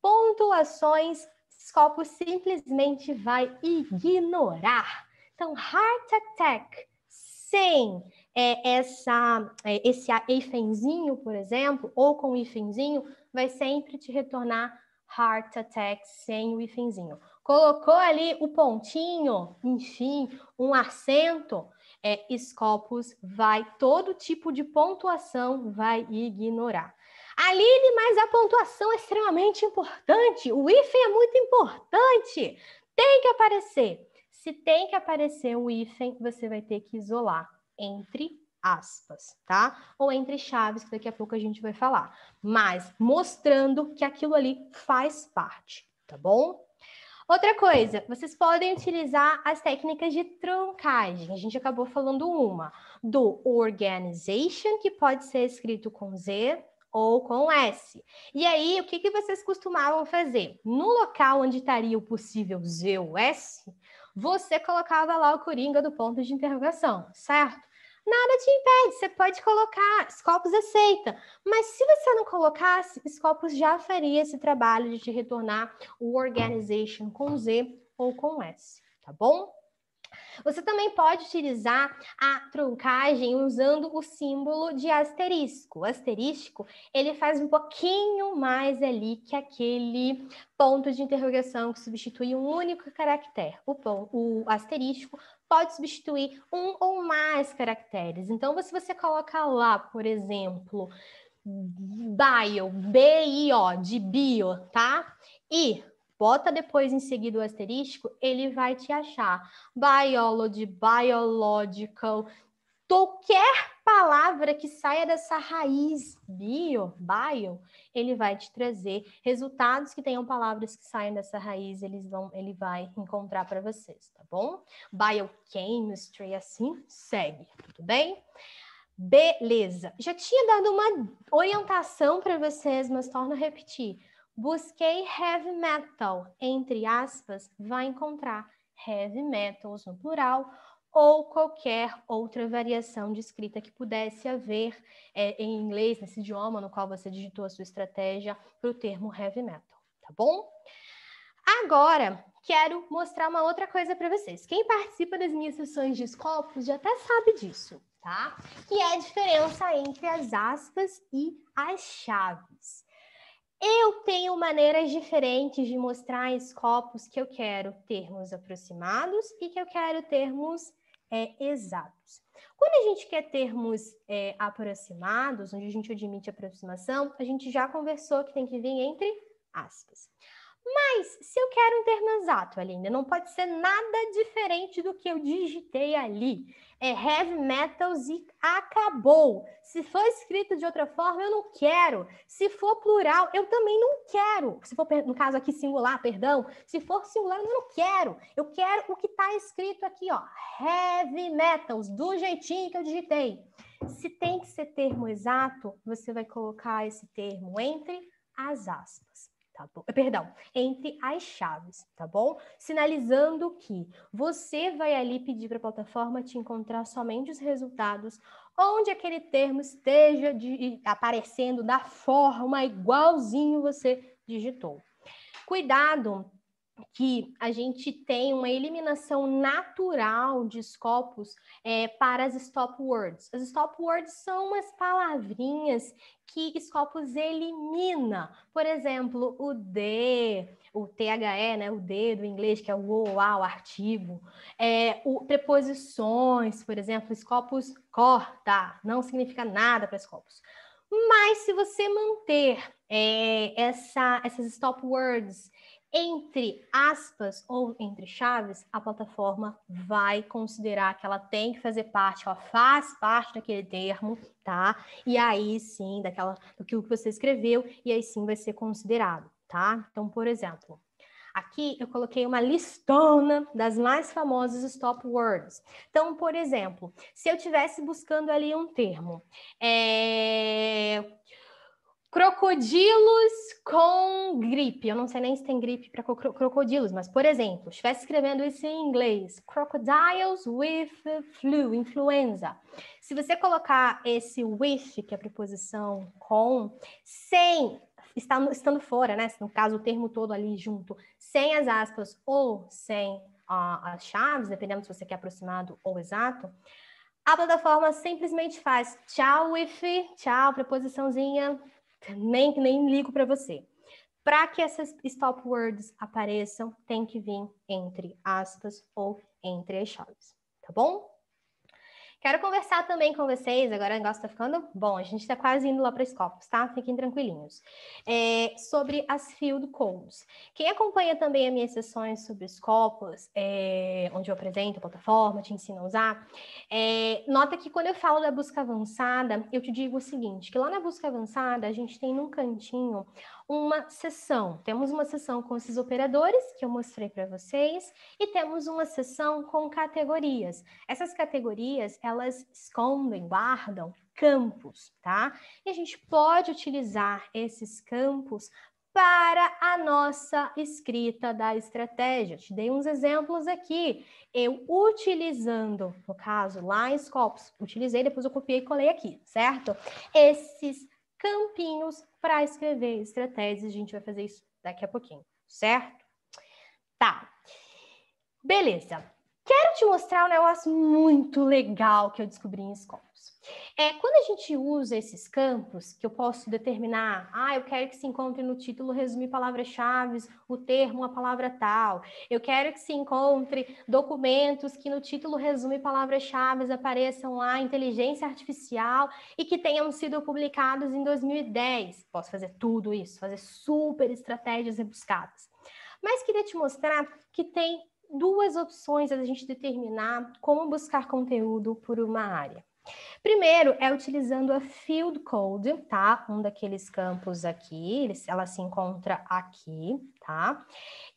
Pontuações, Scopus simplesmente vai ignorar. Então, heart attack, sem é, essa, é, esse hífenzinho, por exemplo, ou com hífenzinho, vai sempre te retornar heart attack sem o hífenzinho. Colocou ali o pontinho, enfim, um acento, é, Scopus vai, todo tipo de pontuação vai ignorar. Aline, mas a pontuação é extremamente importante, o hífen é muito importante, tem que aparecer. Se tem que aparecer o hífen, você vai ter que isolar entre aspas, tá? Ou entre chaves, que daqui a pouco a gente vai falar. Mas mostrando que aquilo ali faz parte, tá bom? Outra coisa, vocês podem utilizar as técnicas de truncagem. A gente acabou falando uma, do organization, que pode ser escrito com Z ou com S. E aí, o que, que vocês costumavam fazer? No local onde estaria o possível Z ou S, você colocava lá o coringa do ponto de interrogação, certo? nada te impede, você pode colocar, Scopus aceita. Mas se você não colocasse, Scopus já faria esse trabalho de te retornar o organization com Z ou com S, tá bom? Você também pode utilizar a truncagem usando o símbolo de asterisco. O asterisco, ele faz um pouquinho mais ali que aquele ponto de interrogação que substitui um único caractere. O, o asterisco pode substituir um ou mais caracteres. Então, se você coloca lá, por exemplo, bio, B-I-O, de bio, tá? E bota depois em seguida o asterisco, ele vai te achar biology, biological, qualquer palavra que saia dessa raiz bio, bio, ele vai te trazer resultados que tenham palavras que saiam dessa raiz, eles vão, ele vai encontrar para vocês, tá bom? Biochemistry, assim, segue, tudo bem? Beleza. Já tinha dado uma orientação para vocês, mas torno a repetir. Busquei heavy metal, entre aspas, vai encontrar heavy metals no plural ou qualquer outra variação de escrita que pudesse haver é, em inglês, nesse idioma no qual você digitou a sua estratégia, para o termo heavy metal, tá bom? Agora, quero mostrar uma outra coisa para vocês. Quem participa das minhas sessões de escopos já até sabe disso, tá? Que é a diferença entre as aspas e as chaves. Eu tenho maneiras diferentes de mostrar escopos que eu quero termos aproximados e que eu quero termos é, exatos. Quando a gente quer termos é, aproximados, onde a gente admite aproximação, a gente já conversou que tem que vir entre aspas. Mas se eu quero um termo exato, Aline, não pode ser nada diferente do que eu digitei ali. É heavy metals e acabou. Se for escrito de outra forma, eu não quero. Se for plural, eu também não quero. Se for, no caso aqui, singular, perdão. Se for singular, eu não quero. Eu quero o que está escrito aqui, ó. Heavy metals, do jeitinho que eu digitei. Se tem que ser termo exato, você vai colocar esse termo entre as aspas tá bom? Eh, perdão, entre as chaves, tá bom? Sinalizando que você vai ali pedir para a plataforma te encontrar somente os resultados onde aquele termo esteja de, aparecendo da forma igualzinho você digitou. Cuidado que a gente tem uma eliminação natural de escopos é, para as stop words. As stop words são umas palavrinhas que escopos elimina. Por exemplo, o D, o THE, né, o D do inglês, que é o O, o artigo. É, o, preposições, por exemplo, escopos corta, não significa nada para escopos. Mas se você manter é, essa, essas stop words entre aspas ou entre chaves, a plataforma vai considerar que ela tem que fazer parte, ela faz parte daquele termo, tá? E aí sim, daquela, daquilo que você escreveu, e aí sim vai ser considerado, tá? Então, por exemplo, aqui eu coloquei uma listona das mais famosas stop words. Então, por exemplo, se eu estivesse buscando ali um termo, é crocodilos com gripe. Eu não sei nem se tem gripe para cro crocodilos, mas, por exemplo, estivesse escrevendo isso em inglês, crocodiles with flu, influenza. Se você colocar esse with, que é a preposição com, sem, está, estando fora, né? No caso, o termo todo ali junto, sem as aspas ou sem uh, as chaves, dependendo se você quer aproximado ou exato, a plataforma simplesmente faz tchau, with, tchau, preposiçãozinha, nem, nem ligo para você. Para que essas stop words apareçam, tem que vir entre aspas ou entre as chaves, tá bom? Quero conversar também com vocês, agora o negócio está ficando bom, a gente está quase indo lá para Scopus, tá? Fiquem tranquilinhos. É, sobre as field Calls. Quem acompanha também as minhas sessões sobre Scopus, é, onde eu apresento a plataforma, te ensino a usar, é, nota que quando eu falo da busca avançada, eu te digo o seguinte, que lá na busca avançada a gente tem num cantinho uma sessão. Temos uma sessão com esses operadores que eu mostrei para vocês e temos uma sessão com categorias. Essas categorias, elas escondem, guardam campos, tá? E a gente pode utilizar esses campos para a nossa escrita da estratégia. Te dei uns exemplos aqui. Eu utilizando, no caso, lá em Scopus, utilizei, depois eu copiei e colei aqui, certo? Esses campinhos para escrever estratégias. A gente vai fazer isso daqui a pouquinho, certo? Tá. Beleza. Quero te mostrar um negócio muito legal que eu descobri em Scopus. É, quando a gente usa esses campos, que eu posso determinar, ah, eu quero que se encontre no título resumir palavras-chave, o termo, a palavra tal. Eu quero que se encontre documentos que no título resume palavras-chave apareçam lá, inteligência artificial, e que tenham sido publicados em 2010. Posso fazer tudo isso, fazer super estratégias rebuscadas. Mas queria te mostrar que tem duas opções a gente determinar como buscar conteúdo por uma área. Primeiro é utilizando a Field Code, tá? Um daqueles campos aqui, ela se encontra aqui, tá?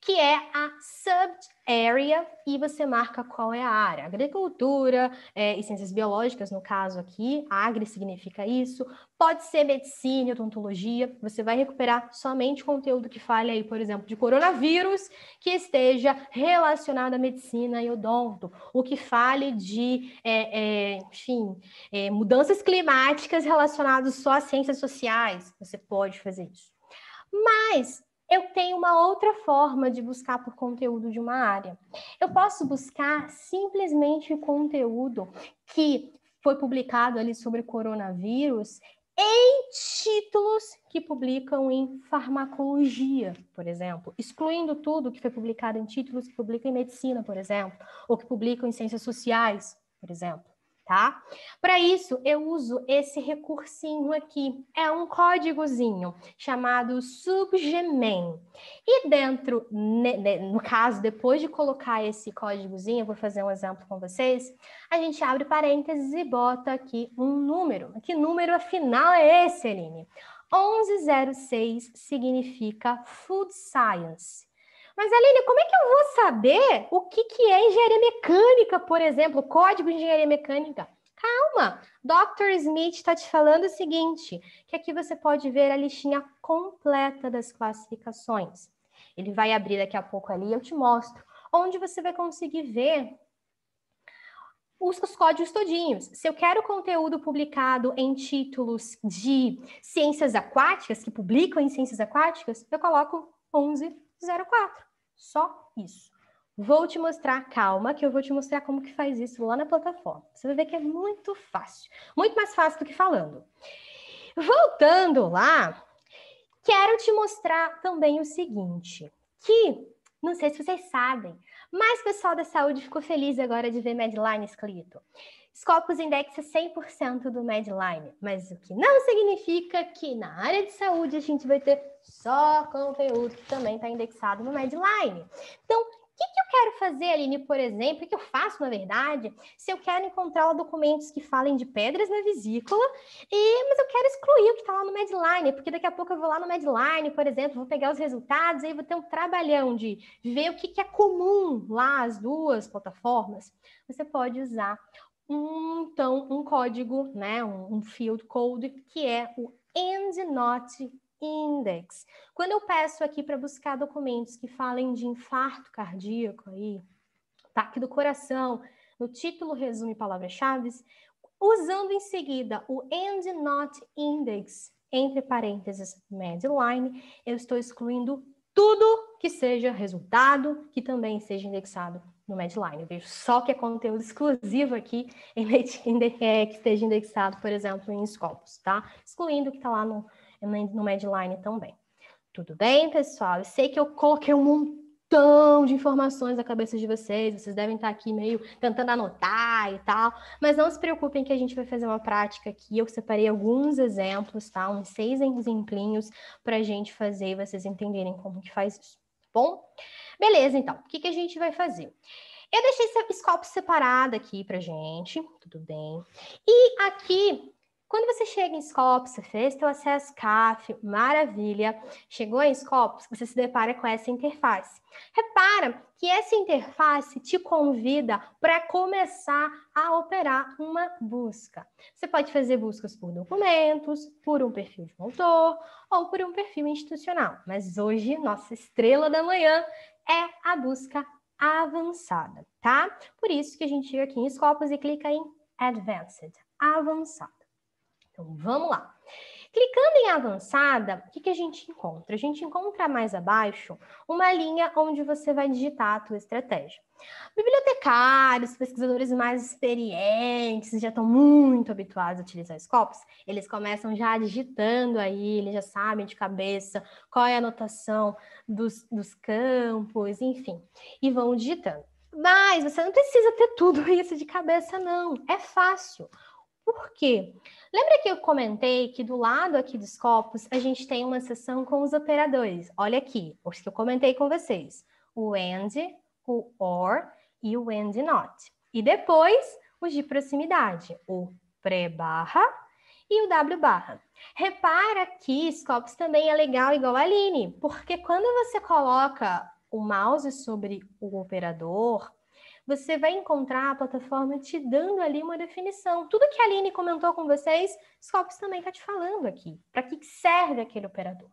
Que é a sub-area, e você marca qual é a área. Agricultura é, e ciências biológicas, no caso aqui, agri significa isso. Pode ser medicina, odontologia, você vai recuperar somente conteúdo que fale aí, por exemplo, de coronavírus, que esteja relacionado à medicina e odonto. O que fale de, é, é, enfim, é, mudanças climáticas relacionadas só às ciências sociais, você pode fazer isso. Mas eu tenho uma outra forma de buscar por conteúdo de uma área. Eu posso buscar simplesmente conteúdo que foi publicado ali sobre coronavírus em títulos que publicam em farmacologia, por exemplo, excluindo tudo que foi publicado em títulos que publicam em medicina, por exemplo, ou que publicam em ciências sociais, por exemplo tá? Para isso, eu uso esse recursinho aqui. É um códigozinho chamado subgemem. E dentro, no caso, depois de colocar esse códigozinho, eu vou fazer um exemplo com vocês, a gente abre parênteses e bota aqui um número. Que número, afinal, é esse, Aline? 1106 significa Food Science. Mas, Aline, como é que eu vou saber o que, que é engenharia mecânica, por exemplo, código de engenharia mecânica? Calma! Dr. Smith está te falando o seguinte: que aqui você pode ver a listinha completa das classificações. Ele vai abrir daqui a pouco ali, eu te mostro, onde você vai conseguir ver os, os códigos todinhos. Se eu quero conteúdo publicado em títulos de ciências aquáticas, que publicam em ciências aquáticas, eu coloco 1104. Só isso. Vou te mostrar, calma, que eu vou te mostrar como que faz isso lá na plataforma. Você vai ver que é muito fácil, muito mais fácil do que falando. Voltando lá, quero te mostrar também o seguinte, que não sei se vocês sabem, mas o pessoal da saúde ficou feliz agora de ver Medline escrito. Scopus indexa 100% é do Medline, mas o que não significa que na área de saúde a gente vai ter só conteúdo que também está indexado no Medline. Então, o que, que, eu quero fazer, Aline, por exemplo, o que eu faço, na verdade, se eu quero encontrar documentos que falem de pedras na vesícula, e, mas eu quero excluir o que está lá no Medline, porque daqui a pouco eu vou lá no Medline, por exemplo, vou pegar os resultados, aí vou ter um trabalhão de ver o que, que é comum lá as duas plataformas. Você pode usar um, então, um código, né, um, um field code, que é o end not index. Quando eu peço aqui para buscar documentos que falem de infarto cardíaco aí, ataque do coração, no título resume palavras-chave, usando em seguida o end not index entre parênteses medline, eu estou excluindo tudo que seja resultado que também seja indexado no Medline. Eu vejo só que é conteúdo exclusivo aqui é, que esteja indexado, por exemplo, em Scopus, tá? Excluindo o que está lá no, no Medline também. Tudo bem, pessoal? Eu sei que eu coloquei um montão de informações na cabeça de vocês, vocês devem estar tá aqui meio tentando anotar e tal, mas não se preocupem que a gente vai fazer uma prática aqui. Eu separei alguns exemplos, tá? Uns seis exemplinhos para a gente fazer e vocês entenderem como que faz isso, tá bom? Beleza, então, o que, que a gente vai fazer? Eu deixei esse copo separado aqui pra gente, tudo bem. E aqui, quando você chega em Scopus, você fez seu acesso CAF, maravilha. Chegou em Scopus, você se depara com essa interface. Repara que essa interface te convida para começar a operar uma busca. Você pode fazer buscas por documentos, por um perfil de motor ou por um perfil institucional. Mas hoje, nossa estrela da manhã é a busca avançada, tá? Por isso que a gente chega aqui em Scopus e clica em Advanced, avançada. Então, vamos lá. Clicando em avançada, o que, que a gente encontra? A gente encontra mais abaixo uma linha onde você vai digitar a tua estratégia. Bibliotecários, pesquisadores mais experientes, já estão muito habituados a utilizar Scopus, eles começam já digitando aí, eles já sabem de cabeça qual é a anotação dos, dos campos, enfim, e vão digitando. Mas você não precisa ter tudo isso de cabeça, não. É fácil. Por quê? Lembra que eu comentei que do lado aqui dos copos a gente tem uma sessão com os operadores. Olha aqui, os que eu comentei com vocês. O and, o or e o and not. E depois os de proximidade, o pré-barra e o W barra. Repara que escopos também é legal igual a Aline, porque quando você coloca o mouse sobre o operador você vai encontrar a plataforma te dando ali uma definição. Tudo que a Aline comentou com vocês, Scopus também está te falando aqui. Para que serve aquele operador?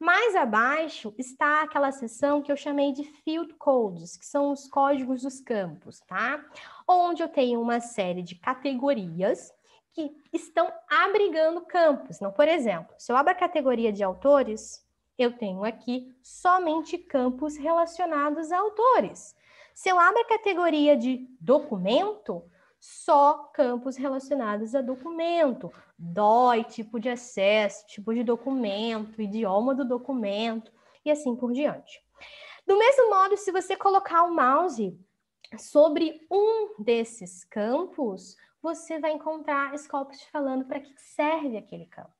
Mais abaixo está aquela seção que eu chamei de field codes, que são os códigos dos campos, tá? Onde eu tenho uma série de categorias que estão abrigando campos. Então, por exemplo, se eu abro a categoria de autores, eu tenho aqui somente campos relacionados a autores. Se eu abro a categoria de documento, só campos relacionados a documento, DOI, tipo de acesso, tipo de documento, idioma do documento e assim por diante. Do mesmo modo, se você colocar o mouse sobre um desses campos, você vai encontrar Scopus falando para que serve aquele campo.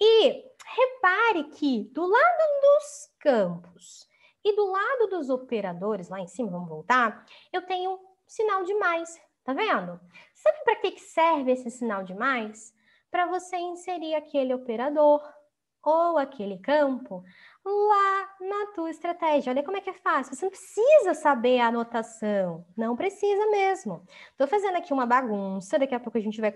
E repare que do lado dos campos e do lado dos operadores, lá em cima, vamos voltar, eu tenho sinal de mais, tá vendo? Sabe para que, que serve esse sinal de mais? Para você inserir aquele operador ou aquele campo lá na tua estratégia. Olha como é que é fácil. Você não precisa saber a anotação, não precisa mesmo. Estou fazendo aqui uma bagunça, daqui a pouco a gente vai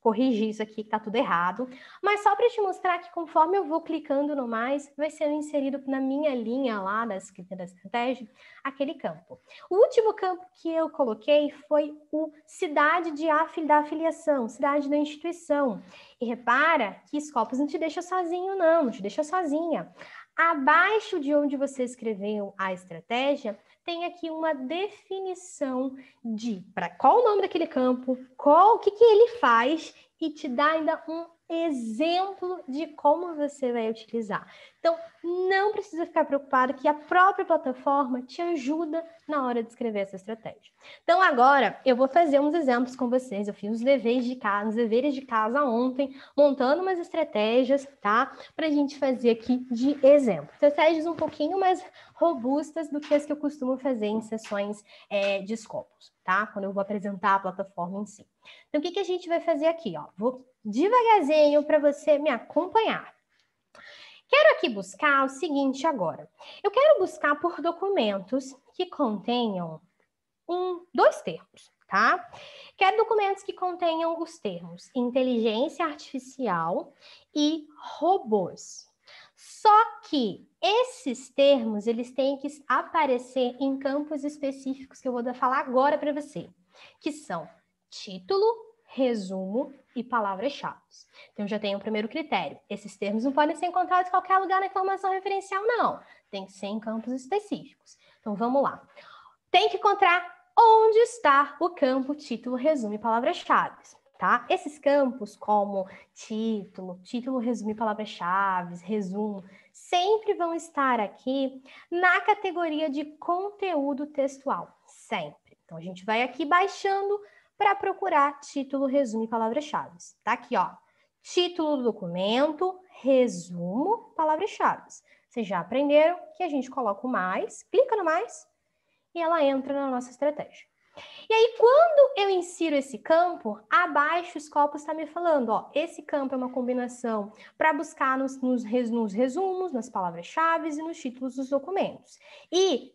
corrigir isso aqui que está tudo errado, mas só para te mostrar que conforme eu vou clicando no mais, vai sendo inserido na minha linha lá da escrita da estratégia, aquele campo. O último campo que eu coloquei foi o cidade de afili da afiliação, cidade da instituição. E repara que Scopus não te deixa sozinho não, não te deixa sozinha. Abaixo de onde você escreveu a estratégia, tem aqui uma definição de para qual o nome daquele campo, qual o que, que ele faz e te dá ainda um exemplo de como você vai utilizar. Então, não precisa ficar preocupado que a própria plataforma te ajuda na hora de escrever essa estratégia. Então, agora eu vou fazer uns exemplos com vocês. Eu fiz os deveres de casa, os deveres de casa ontem, montando umas estratégias, tá? Para a gente fazer aqui de exemplo. Estratégias um pouquinho mais robustas do que as que eu costumo fazer em sessões é, de escopos, tá? Quando eu vou apresentar a plataforma em si. Então, o que, que a gente vai fazer aqui? Ó? Vou devagarzinho para você me acompanhar. Quero aqui buscar o seguinte agora. Eu quero buscar por documentos que contenham um, dois termos, tá? Quero documentos que contenham os termos inteligência artificial e robôs. Só que esses termos, eles têm que aparecer em campos específicos que eu vou falar agora para você, que são título resumo e palavras-chave. Então, já tem o primeiro critério. Esses termos não podem ser encontrados em qualquer lugar na informação referencial, não. Tem que ser em campos específicos. Então, vamos lá. Tem que encontrar onde está o campo título, resumo e palavras-chave. Tá? Esses campos, como título, título, resumo e palavras-chave, resumo, sempre vão estar aqui na categoria de conteúdo textual, sempre. Então, a gente vai aqui baixando para procurar título, resumo e palavras-chave. Tá aqui, ó. Título do documento, resumo, palavras-chave. Vocês já aprenderam que a gente coloca o mais, clica no mais e ela entra na nossa estratégia. E aí, quando eu insiro esse campo, abaixo o Scopus está me falando, ó, esse campo é uma combinação para buscar nos, nos, resumos, nas palavras-chave e nos títulos dos documentos. E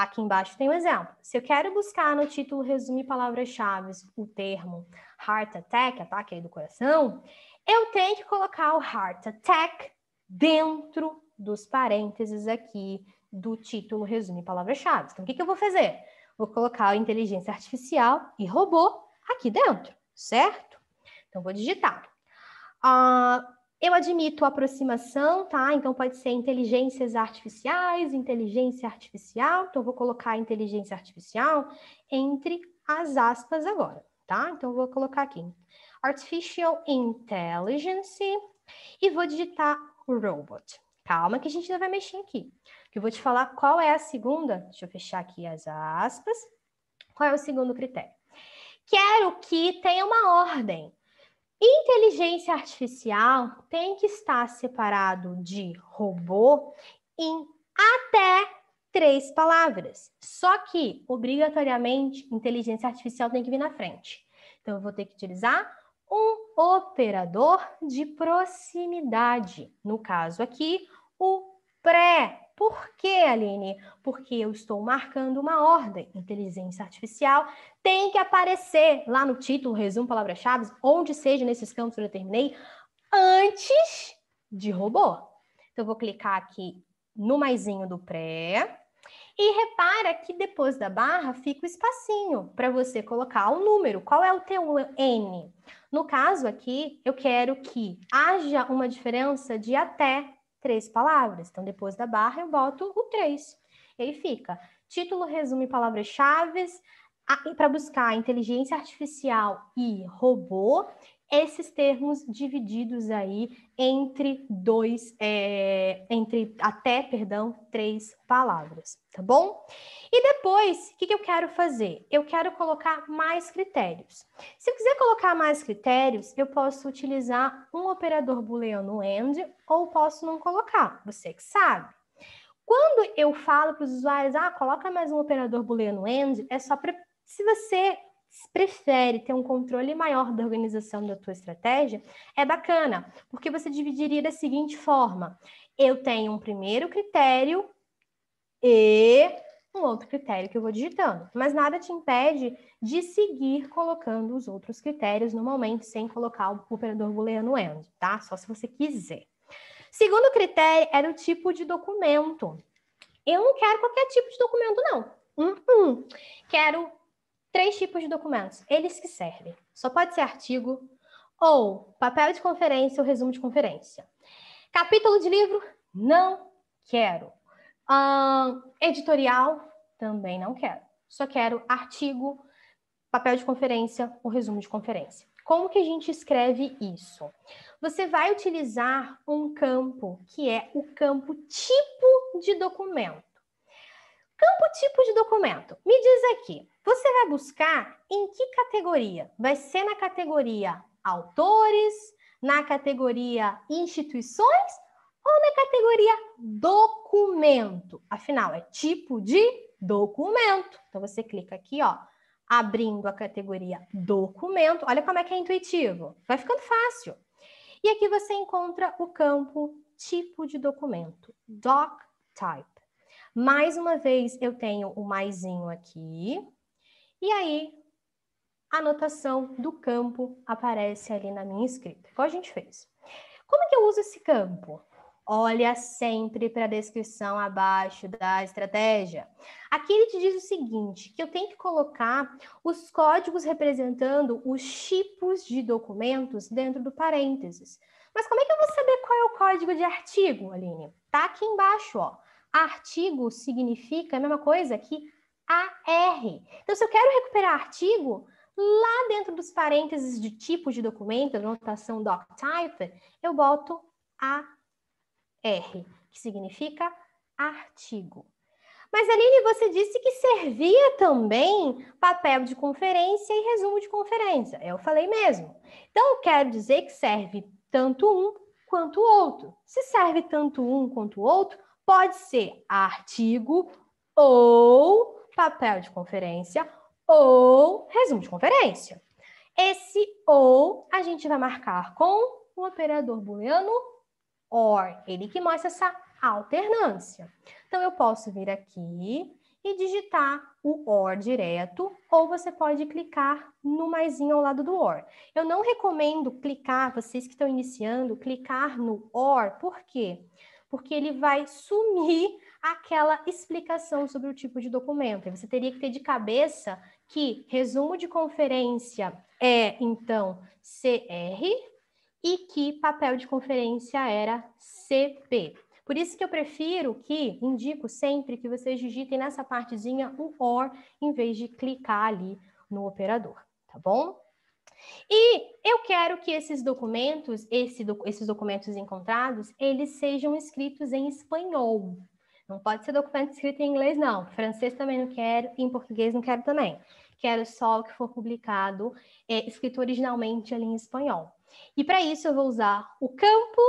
Aqui embaixo tem um exemplo. Se eu quero buscar no título resume palavras-chave o termo heart attack, ataque aí do coração, eu tenho que colocar o heart attack dentro dos parênteses aqui do título resume palavras-chave. Então, o que, que eu vou fazer? Vou colocar inteligência artificial e robô aqui dentro, certo? Então, vou digitar. Uh, eu admito aproximação, tá? Então pode ser inteligências artificiais, inteligência artificial. Então vou colocar inteligência artificial entre as aspas agora, tá? Então vou colocar aqui artificial intelligence e vou digitar robot. Calma que a gente ainda vai mexer aqui. Que eu vou te falar qual é a segunda. Deixa eu fechar aqui as aspas. Qual é o segundo critério? Quero que tenha uma ordem. Inteligência artificial tem que estar separado de robô em até três palavras. Só que, obrigatoriamente, inteligência artificial tem que vir na frente. Então, eu vou ter que utilizar um operador de proximidade. No caso aqui, o pré por que, Aline? Porque eu estou marcando uma ordem. Inteligência artificial tem que aparecer lá no título, resumo, palavras-chave, onde seja nesses campos que eu determinei, antes de robô. Então, eu vou clicar aqui no maisinho do pré. E repara que depois da barra fica o espacinho para você colocar o número. Qual é o teu N? No caso aqui, eu quero que haja uma diferença de até três palavras. Então, depois da barra, eu boto o três. E aí fica título, resumo e palavras-chave, para buscar inteligência artificial e robô, esses termos divididos aí entre dois, é, entre até, perdão, três palavras, tá bom? E depois, o que, que eu quero fazer? Eu quero colocar mais critérios. Se eu quiser colocar mais critérios, eu posso utilizar um operador booleano AND ou posso não colocar, você que sabe. Quando eu falo para os usuários, ah, coloca mais um operador booleano AND, é só para se você prefere ter um controle maior da organização da tua estratégia, é bacana, porque você dividiria da seguinte forma: eu tenho um primeiro critério e um outro critério que eu vou digitando, mas nada te impede de seguir colocando os outros critérios no momento sem colocar o operador booleano end, tá? Só se você quiser. Segundo critério era é o tipo de documento. Eu não quero qualquer tipo de documento, não. Uhum. Quero três tipos de documentos, eles que servem. Só pode ser artigo ou papel de conferência ou resumo de conferência. Capítulo de livro, não quero. Um, editorial, também não quero. Só quero artigo, papel de conferência ou resumo de conferência. Como que a gente escreve isso? Você vai utilizar um campo que é o campo tipo de documento. Campo tipo de documento. Me diz aqui, você vai buscar em que categoria? Vai ser na categoria autores, na categoria instituições ou na categoria documento? Afinal, é tipo de documento. Então você clica aqui, ó, abrindo a categoria documento. Olha como é que é intuitivo. Vai ficando fácil. E aqui você encontra o campo tipo de documento, doc type. Mais uma vez, eu tenho o maisinho aqui. E aí, a anotação do campo aparece ali na minha escrita, igual a gente fez. Como é que eu uso esse campo? Olha sempre para a descrição abaixo da estratégia. Aqui ele te diz o seguinte, que eu tenho que colocar os códigos representando os tipos de documentos dentro do parênteses. Mas como é que eu vou saber qual é o código de artigo, Aline? Tá aqui embaixo, ó. Artigo significa a mesma coisa que AR. Então, se eu quero recuperar artigo, lá dentro dos parênteses de tipo de documento, anotação doctype, eu boto AR, que significa artigo. Mas, Aline, você disse que servia também papel de conferência e resumo de conferência. Eu falei mesmo. Então, quero dizer que serve tanto um quanto o outro. Se serve tanto um quanto o outro, Pode ser artigo ou papel de conferência ou resumo de conferência. Esse ou a gente vai marcar com o operador booleano OR, ele que mostra essa alternância. Então, eu posso vir aqui e digitar o OR direto, ou você pode clicar no maisinho ao lado do OR. Eu não recomendo clicar, vocês que estão iniciando, clicar no OR, por quê? Porque porque ele vai sumir aquela explicação sobre o tipo de documento. E você teria que ter de cabeça que resumo de conferência é, então, CR e que papel de conferência era CP. Por isso que eu prefiro que, indico sempre que vocês digitem nessa partezinha o OR em vez de clicar ali no operador, tá bom? E eu quero que esses documentos, esse, esses documentos encontrados, eles sejam escritos em espanhol. Não pode ser documento escrito em inglês, não. Francês também não quero, em português não quero também. Quero só o que for publicado, é, escrito originalmente ali em espanhol. E para isso eu vou usar o campo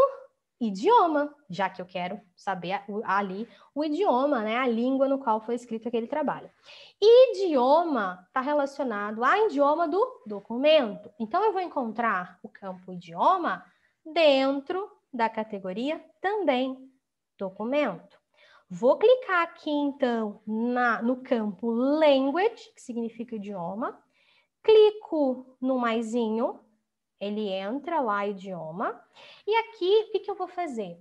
idioma, já que eu quero saber ali o idioma, né, a língua no qual foi escrito aquele trabalho. Idioma está relacionado ao idioma do documento. Então, eu vou encontrar o campo idioma dentro da categoria também documento. Vou clicar aqui, então, na, no campo language, que significa idioma. Clico no maisinho ele entra lá, idioma. E aqui, o que, que eu vou fazer?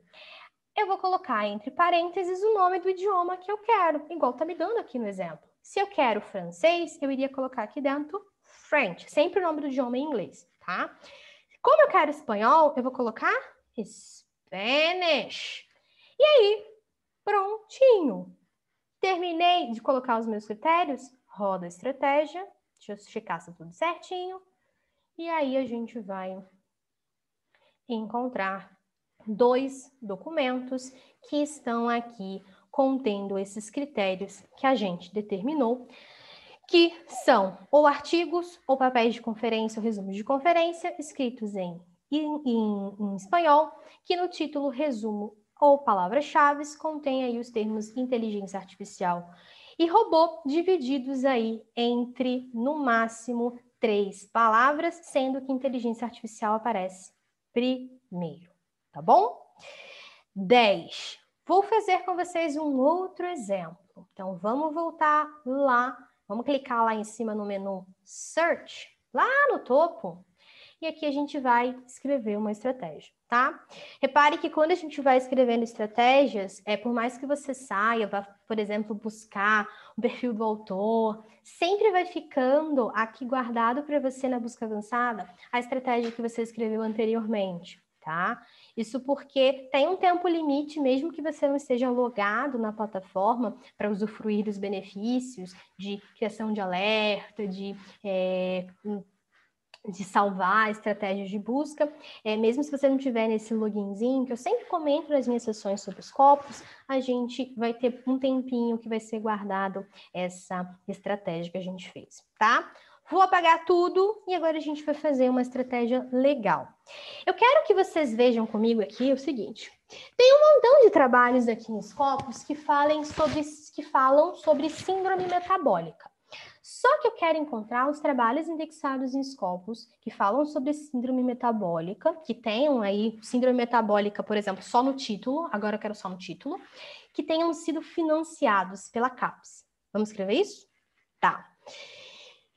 Eu vou colocar entre parênteses o nome do idioma que eu quero, igual tá me dando aqui no exemplo. Se eu quero francês, eu iria colocar aqui dentro French, sempre o nome do idioma em inglês, tá? Como eu quero espanhol, eu vou colocar Spanish. E aí, prontinho. Terminei de colocar os meus critérios, roda a estratégia, deixa eu checar se tá tudo certinho. E aí a gente vai encontrar dois documentos que estão aqui contendo esses critérios que a gente determinou, que são ou artigos ou papéis de conferência ou resumos de conferência escritos em, em, em, em espanhol, que no título resumo ou palavras-chave contém aí os termos inteligência artificial e robô divididos aí entre no máximo três palavras, sendo que inteligência artificial aparece primeiro, tá bom? 10. Vou fazer com vocês um outro exemplo. Então, vamos voltar lá, vamos clicar lá em cima no menu Search, lá no topo, e aqui a gente vai escrever uma estratégia, tá? Repare que quando a gente vai escrevendo estratégias, é por mais que você saia, vá, por exemplo, buscar o perfil do autor, sempre vai ficando aqui guardado para você na busca avançada a estratégia que você escreveu anteriormente, tá? Isso porque tem um tempo limite, mesmo que você não esteja logado na plataforma para usufruir dos benefícios de criação de alerta, de é, de salvar estratégias de busca, é, mesmo se você não tiver nesse loginzinho, que eu sempre comento nas minhas sessões sobre os copos, a gente vai ter um tempinho que vai ser guardado essa estratégia que a gente fez, tá? Vou apagar tudo e agora a gente vai fazer uma estratégia legal. Eu quero que vocês vejam comigo aqui o seguinte: tem um montão de trabalhos aqui nos copos que, falem sobre, que falam sobre síndrome metabólica. Só que eu quero encontrar os trabalhos indexados em Scopus que falam sobre síndrome metabólica, que tenham aí síndrome metabólica, por exemplo, só no título, agora eu quero só no título, que tenham sido financiados pela CAPES. Vamos escrever isso? Tá. O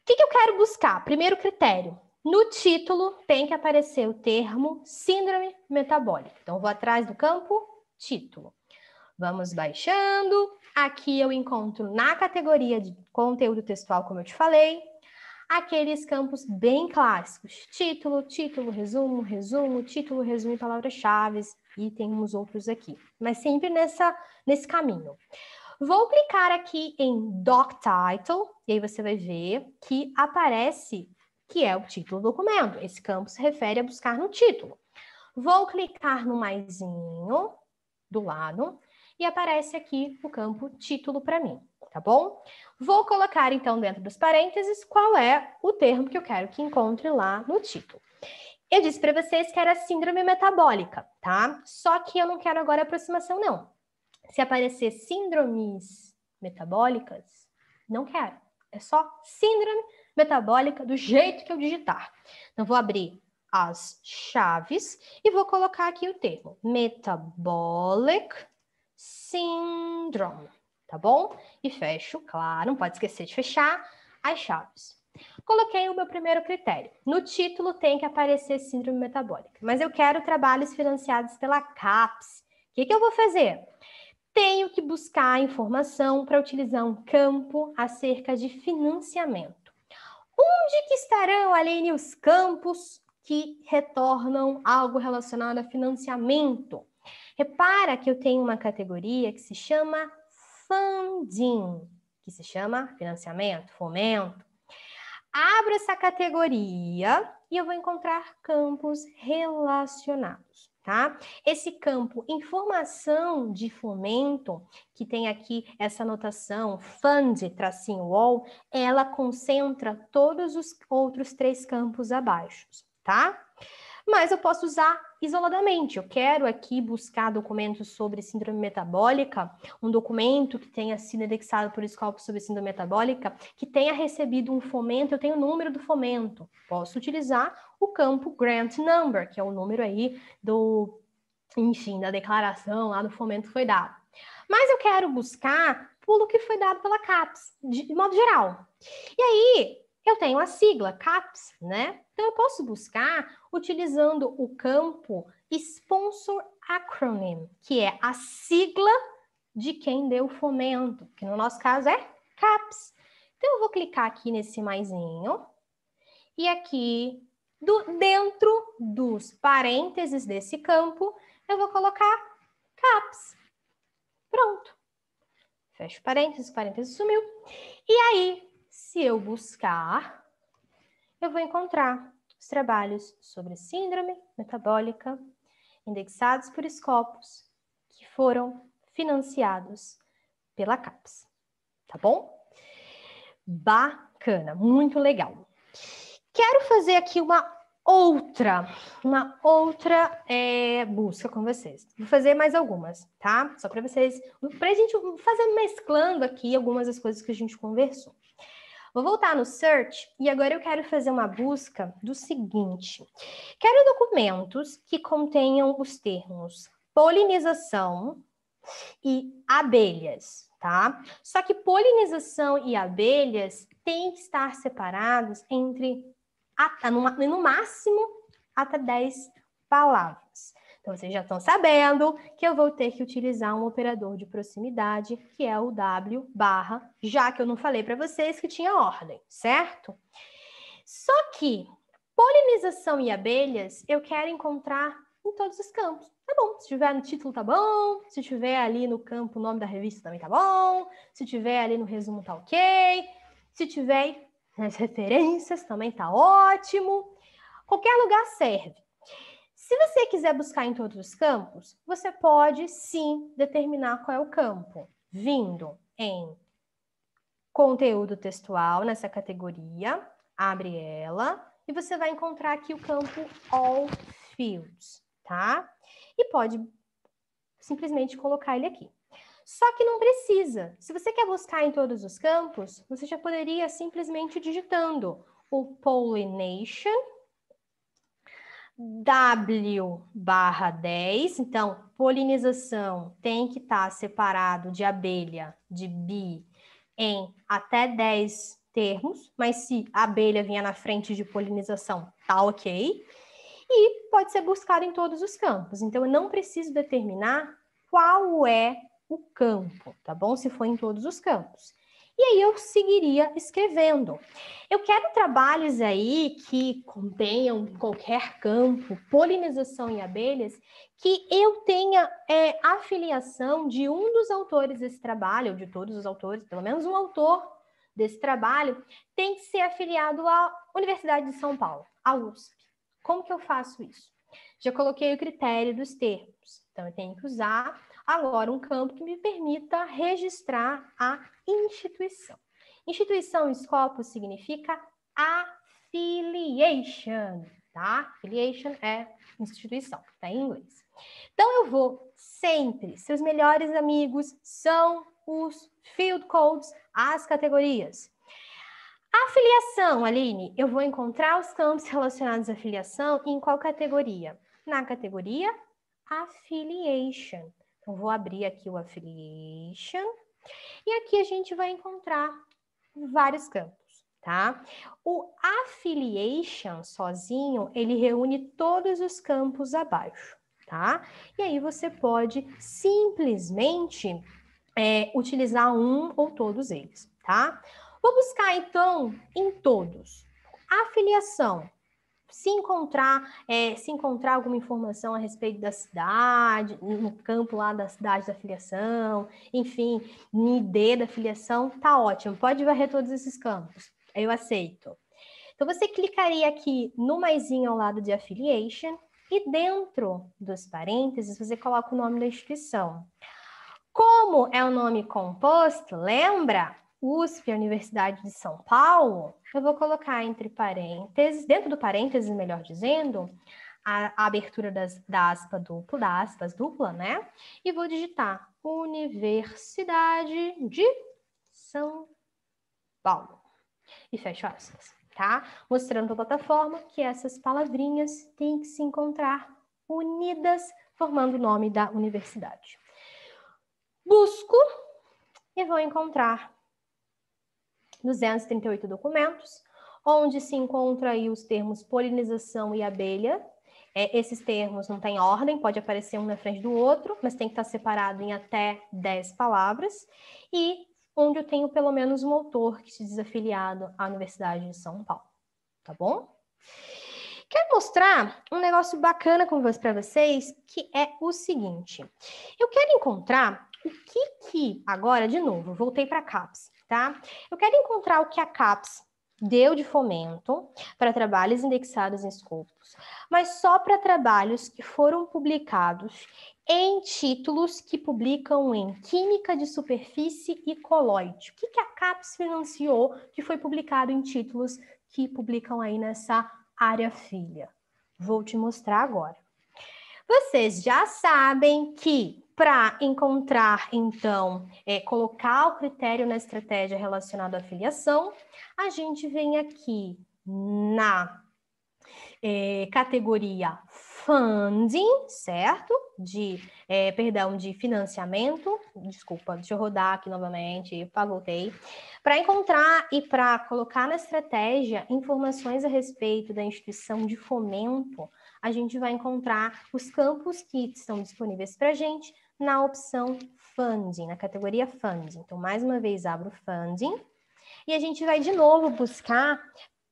que, que eu quero buscar? Primeiro critério, no título tem que aparecer o termo síndrome metabólica. Então, vou atrás do campo título. Vamos baixando. Aqui eu encontro na categoria de conteúdo textual, como eu te falei, aqueles campos bem clássicos: título, título, resumo, resumo, título, resumo e palavras-chave, e tem uns outros aqui, mas sempre nessa, nesse caminho. Vou clicar aqui em Doc Title, e aí você vai ver que aparece que é o título do documento. Esse campo se refere a buscar no título. Vou clicar no maisinho do lado e aparece aqui o campo título para mim, tá bom? Vou colocar então dentro dos parênteses qual é o termo que eu quero que encontre lá no título. Eu disse para vocês que era síndrome metabólica, tá? Só que eu não quero agora aproximação, não. Se aparecer síndromes metabólicas, não quero. É só síndrome metabólica do jeito que eu digitar. Então, vou abrir as chaves e vou colocar aqui o termo metabolic syndrome, tá bom? E fecho, claro, não pode esquecer de fechar as chaves. Coloquei o meu primeiro critério. No título tem que aparecer síndrome metabólica, mas eu quero trabalhos financiados pela CAPES. O que, que eu vou fazer? Tenho que buscar informação para utilizar um campo acerca de financiamento. Onde que estarão, Aline, os campos que retornam algo relacionado a financiamento? Repara que eu tenho uma categoria que se chama funding, que se chama financiamento, fomento. Abro essa categoria e eu vou encontrar campos relacionados, tá? Esse campo informação de fomento, que tem aqui essa anotação fund, tracinho all, ela concentra todos os outros três campos abaixo, tá? Mas eu posso usar isoladamente. Eu quero aqui buscar documentos sobre síndrome metabólica, um documento que tenha sido indexado por Scopus sobre síndrome metabólica, que tenha recebido um fomento, eu tenho o número do fomento. Posso utilizar o campo grant number, que é o número aí do, enfim, da declaração lá do fomento que foi dado. Mas eu quero buscar pelo que foi dado pela CAPES, de, de modo geral. E aí, eu tenho a sigla CAPES, né? Então eu posso buscar utilizando o campo Sponsor Acronym, que é a sigla de quem deu o fomento, que no nosso caso é CAPS. Então, eu vou clicar aqui nesse maisinho e aqui do, dentro dos parênteses desse campo, eu vou colocar CAPS. Pronto. Fecho parênteses, parênteses sumiu. E aí, se eu buscar, eu vou encontrar os trabalhos sobre síndrome metabólica indexados por Scopus que foram financiados pela CAPES. Tá bom? Bacana, muito legal. Quero fazer aqui uma outra, uma outra é, busca com vocês. Vou fazer mais algumas, tá? Só para vocês, para a gente fazer mesclando aqui algumas das coisas que a gente conversou. Vou voltar no search e agora eu quero fazer uma busca do seguinte: quero documentos que contenham os termos polinização e abelhas, tá? Só que polinização e abelhas têm que estar separados entre no máximo até 10 palavras. Então, vocês já estão sabendo que eu vou ter que utilizar um operador de proximidade, que é o W barra, já que eu não falei para vocês que tinha ordem, certo? Só que polinização e abelhas eu quero encontrar em todos os campos. Tá bom, se tiver no título, tá bom. Se tiver ali no campo o nome da revista, também tá bom. Se tiver ali no resumo, tá ok. Se tiver nas referências, também tá ótimo. Qualquer lugar serve. Se você quiser buscar em todos os campos, você pode sim determinar qual é o campo, vindo em conteúdo textual nessa categoria, abre ela e você vai encontrar aqui o campo All Fields, tá? E pode simplesmente colocar ele aqui. Só que não precisa. Se você quer buscar em todos os campos, você já poderia simplesmente digitando o pollination W barra 10, então polinização tem que estar tá separado de abelha, de bi, em até 10 termos, mas se abelha vinha na frente de polinização, tá ok. E pode ser buscado em todos os campos. Então, eu não preciso determinar qual é o campo, tá bom? Se for em todos os campos e aí eu seguiria escrevendo. Eu quero trabalhos aí que contenham qualquer campo, polinização em abelhas, que eu tenha é, afiliação de um dos autores desse trabalho, ou de todos os autores, pelo menos um autor desse trabalho, tem que ser afiliado à Universidade de São Paulo, à USP. Como que eu faço isso? Já coloquei o critério dos termos, então eu tenho que usar agora um campo que me permita registrar a instituição. Instituição escopo significa affiliation, tá? Affiliation é instituição, tá em inglês. Então eu vou sempre, seus melhores amigos são os field codes, as categorias. Afiliação, Aline, eu vou encontrar os campos relacionados à afiliação em qual categoria? Na categoria affiliation. Então, vou abrir aqui o affiliation e aqui a gente vai encontrar vários campos, tá? O affiliation sozinho, ele reúne todos os campos abaixo, tá? E aí você pode simplesmente é, utilizar um ou todos eles, tá? Vou buscar então em todos. Afiliação, se encontrar, é, se encontrar alguma informação a respeito da cidade, no campo lá da cidade da filiação, enfim, no ID da filiação, tá ótimo. Pode varrer todos esses campos. Eu aceito. Então você clicaria aqui no maisinho ao lado de affiliation e dentro dos parênteses você coloca o nome da instituição. Como é o um nome composto, lembra? USP, a Universidade de São Paulo, eu vou colocar entre parênteses, dentro do parênteses, melhor dizendo, a, a abertura das, da aspa dupla, da aspas dupla, né? E vou digitar Universidade de São Paulo. E fecho aspas, tá? Mostrando para a plataforma que essas palavrinhas têm que se encontrar unidas, formando o nome da universidade. Busco e vou encontrar 238 documentos, onde se encontra aí os termos polinização e abelha. É, esses termos não têm ordem, pode aparecer um na frente do outro, mas tem que estar separado em até 10 palavras. E onde eu tenho pelo menos um autor que se desafiliado à Universidade de São Paulo, tá bom? Quero mostrar um negócio bacana para vocês, que é o seguinte. Eu quero encontrar o que que, agora de novo, voltei para CAPS tá? Eu quero encontrar o que a CAPS deu de fomento para trabalhos indexados em Scopus, mas só para trabalhos que foram publicados em títulos que publicam em química de superfície e colóide. O que, que a CAPES financiou que foi publicado em títulos que publicam aí nessa área filha? Vou te mostrar agora. Vocês já sabem que para encontrar, então, é, colocar o critério na estratégia relacionado à filiação, a gente vem aqui na é, categoria funding, certo? De, é, perdão, de financiamento. Desculpa, deixa eu rodar aqui novamente, voltei. Para encontrar e para colocar na estratégia informações a respeito da instituição de fomento, a gente vai encontrar os campos que estão disponíveis para a gente, na opção Funding, na categoria Funding. Então, mais uma vez, abro Funding. E a gente vai de novo buscar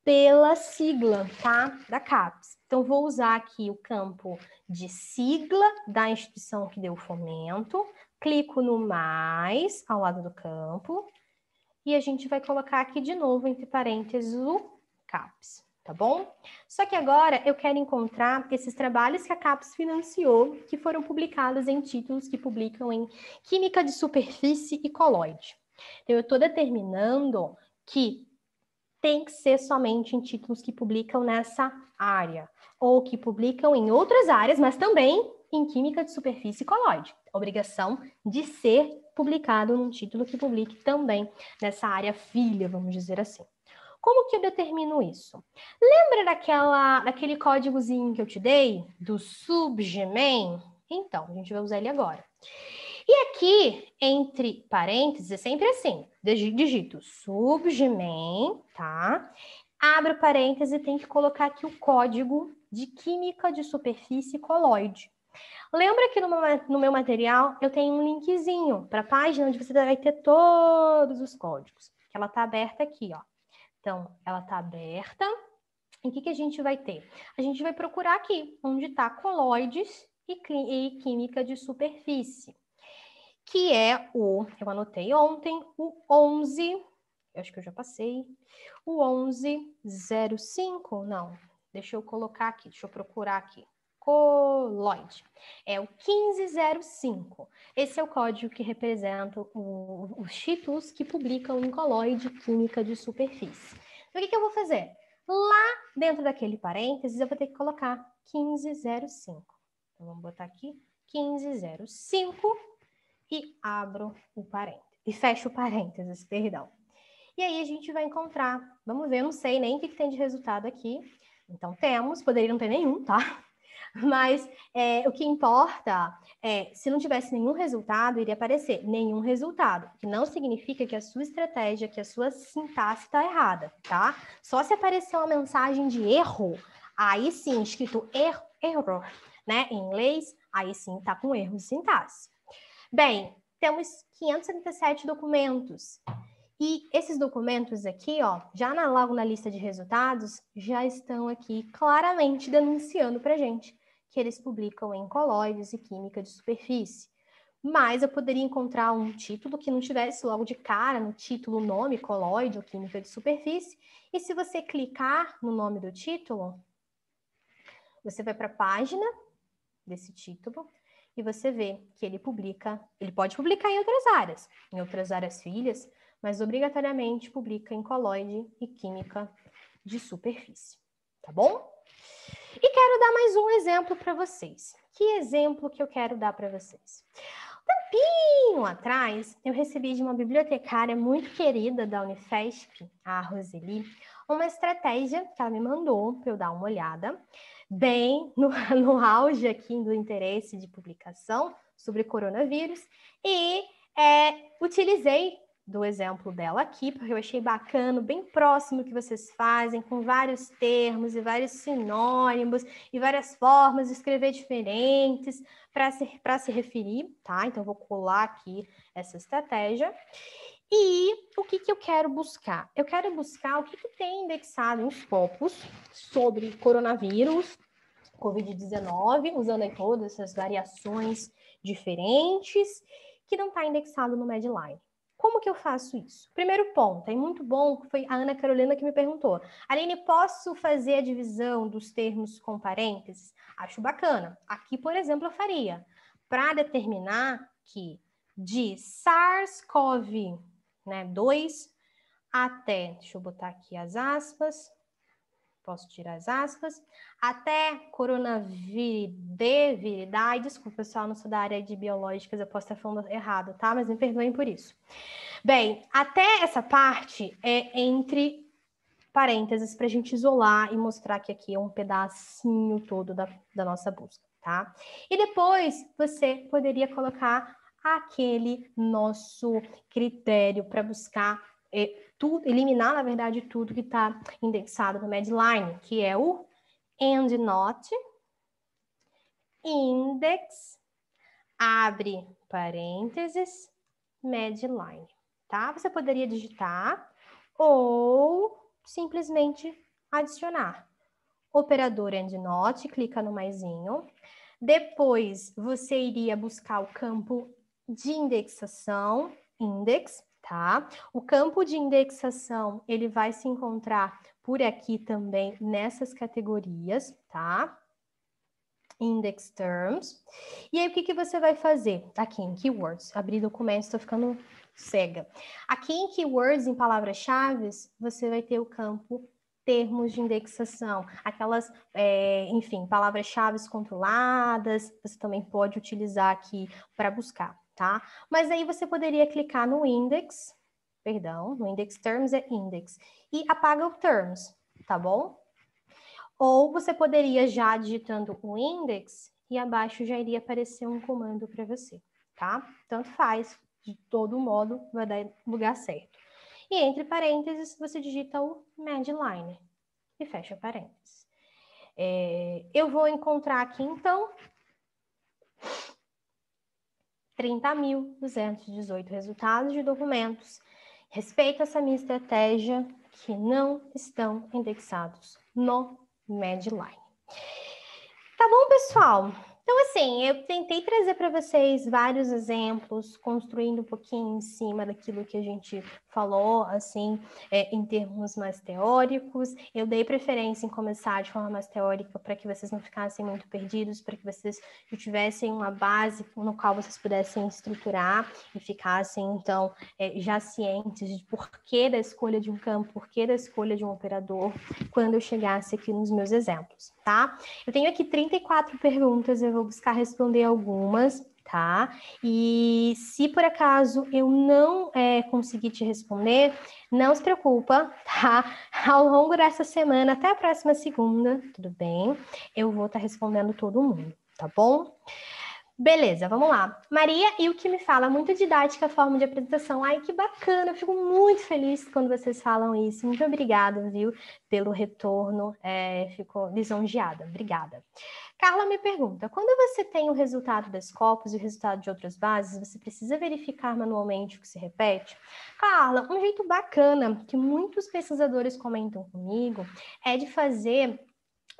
pela sigla, tá? Da CAPES. Então, vou usar aqui o campo de sigla da instituição que deu fomento, clico no mais ao lado do campo, e a gente vai colocar aqui de novo, entre parênteses, o CAPES tá bom? Só que agora eu quero encontrar esses trabalhos que a CAPES financiou, que foram publicados em títulos que publicam em Química de Superfície e Coloide. Então, eu estou determinando que tem que ser somente em títulos que publicam nessa área, ou que publicam em outras áreas, mas também em Química de Superfície e Coloide. Obrigação de ser publicado num título que publique também nessa área filha, vamos dizer assim. Como que eu determino isso? Lembra daquela, daquele códigozinho que eu te dei, do subgmain? Então, a gente vai usar ele agora. E aqui, entre parênteses, é sempre assim, digito subgmain, tá? Abro parênteses e tem que colocar aqui o código de química de superfície coloide. Lembra que no meu material eu tenho um linkzinho para a página onde você vai ter todos os códigos, que ela está aberta aqui, ó. Então, ela está aberta. E o que, que a gente vai ter? A gente vai procurar aqui, onde está coloides e, química de superfície, que é o, eu anotei ontem, o 11, eu acho que eu já passei, o 1105, não, deixa eu colocar aqui, deixa eu procurar aqui. Coloide. É o 1505. Esse é o código que representa os títulos que publicam em coloide química de superfície. Então, o que, que eu vou fazer? Lá dentro daquele parênteses, eu vou ter que colocar 1505. Então, vamos botar aqui 1505 e abro o parênteses. E fecho o parênteses, perdão. E aí a gente vai encontrar, vamos ver, eu não sei nem o que, que tem de resultado aqui. Então temos, poderia não ter nenhum, tá? Mas é, o que importa é, se não tivesse nenhum resultado, iria aparecer nenhum resultado, que não significa que a sua estratégia, que a sua sintaxe está errada, tá? Só se aparecer uma mensagem de erro, aí sim, escrito erro, erro, né, em inglês, aí sim está com erro de sintaxe. Bem, temos 577 documentos. E esses documentos aqui, ó, já na, logo na lista de resultados, já estão aqui claramente denunciando para gente que eles publicam em colóides e química de superfície. Mas eu poderia encontrar um título que não tivesse logo de cara no título o nome colóide ou química de superfície. E se você clicar no nome do título, você vai para a página desse título e você vê que ele publica, ele pode publicar em outras áreas, em outras áreas filhas, mas obrigatoriamente publica em colóide e química de superfície, tá bom? E quero dar mais um exemplo para vocês. Que exemplo que eu quero dar para vocês? Um tempinho atrás, eu recebi de uma bibliotecária muito querida da Unifesp, a Roseli, uma estratégia que ela me mandou para eu dar uma olhada, bem no, no auge aqui do interesse de publicação sobre coronavírus, e é, utilizei do exemplo dela aqui, porque eu achei bacana, bem próximo que vocês fazem, com vários termos e vários sinônimos e várias formas de escrever diferentes para se, se referir, tá? Então, vou colar aqui essa estratégia. E o que, que eu quero buscar? Eu quero buscar o que, que tem indexado em focos sobre coronavírus, Covid-19, usando aí todas essas variações diferentes, que não está indexado no Medline. Como que eu faço isso? Primeiro ponto, é muito bom, foi a Ana Carolina que me perguntou. Aline, posso fazer a divisão dos termos com parênteses? Acho bacana. Aqui, por exemplo, eu faria. Para determinar que de SARS-CoV-2 né, até, deixa eu botar aqui as aspas, posso tirar as aspas, até coronaviridae, viridai, desculpa pessoal, não sou da área de biológicas, eu posso estar falando errado, tá? Mas me perdoem por isso. Bem, até essa parte é entre parênteses para a gente isolar e mostrar que aqui é um pedacinho todo da, da nossa busca, tá? E depois você poderia colocar aquele nosso critério para buscar... Eh, tudo, eliminar, na verdade, tudo que está indexado no Medline, que é o endnote, index, abre parênteses, Medline, tá? Você poderia digitar ou simplesmente adicionar. Operador endnote, clica no maisinho. Depois, você iria buscar o campo de indexação, index, tá? O campo de indexação, ele vai se encontrar por aqui também nessas categorias, tá? Index Terms. E aí, o que, que você vai fazer? Aqui em Keywords, abri documento, estou ficando cega. Aqui em Keywords, em palavras-chave, você vai ter o campo termos de indexação, aquelas, é, enfim, palavras-chave controladas, você também pode utilizar aqui para buscar tá? Mas aí você poderia clicar no index, perdão, no index terms é index, e apaga o terms, tá bom? Ou você poderia já digitando o index e abaixo já iria aparecer um comando para você, tá? Tanto faz, de todo modo vai dar lugar certo. E entre parênteses você digita o medline e fecha parênteses. É, eu vou encontrar aqui então 30.218 resultados de documentos respeito a essa minha estratégia que não estão indexados no Medline. Tá bom, pessoal? Então, assim, eu tentei trazer para vocês vários exemplos, construindo um pouquinho em cima daquilo que a gente falou, assim, é, em termos mais teóricos. Eu dei preferência em começar de forma mais teórica para que vocês não ficassem muito perdidos, para que vocês tivessem uma base no qual vocês pudessem estruturar e ficassem, então, é, já cientes de por que da escolha de um campo, por que da escolha de um operador, quando eu chegasse aqui nos meus exemplos, tá? Eu tenho aqui 34 perguntas, eu vou buscar responder algumas tá? E se por acaso eu não é, conseguir te responder, não se preocupa, tá? Ao longo dessa semana, até a próxima segunda, tudo bem? Eu vou estar tá respondendo todo mundo, tá bom? Beleza, vamos lá. Maria, e o que me fala? Muito didática a forma de apresentação. Ai, que bacana, eu fico muito feliz quando vocês falam isso. Muito obrigada, viu, pelo retorno. É, fico lisonjeada, obrigada. Carla me pergunta: quando você tem o resultado das copos e o resultado de outras bases, você precisa verificar manualmente o que se repete? Carla, um jeito bacana que muitos pesquisadores comentam comigo é de fazer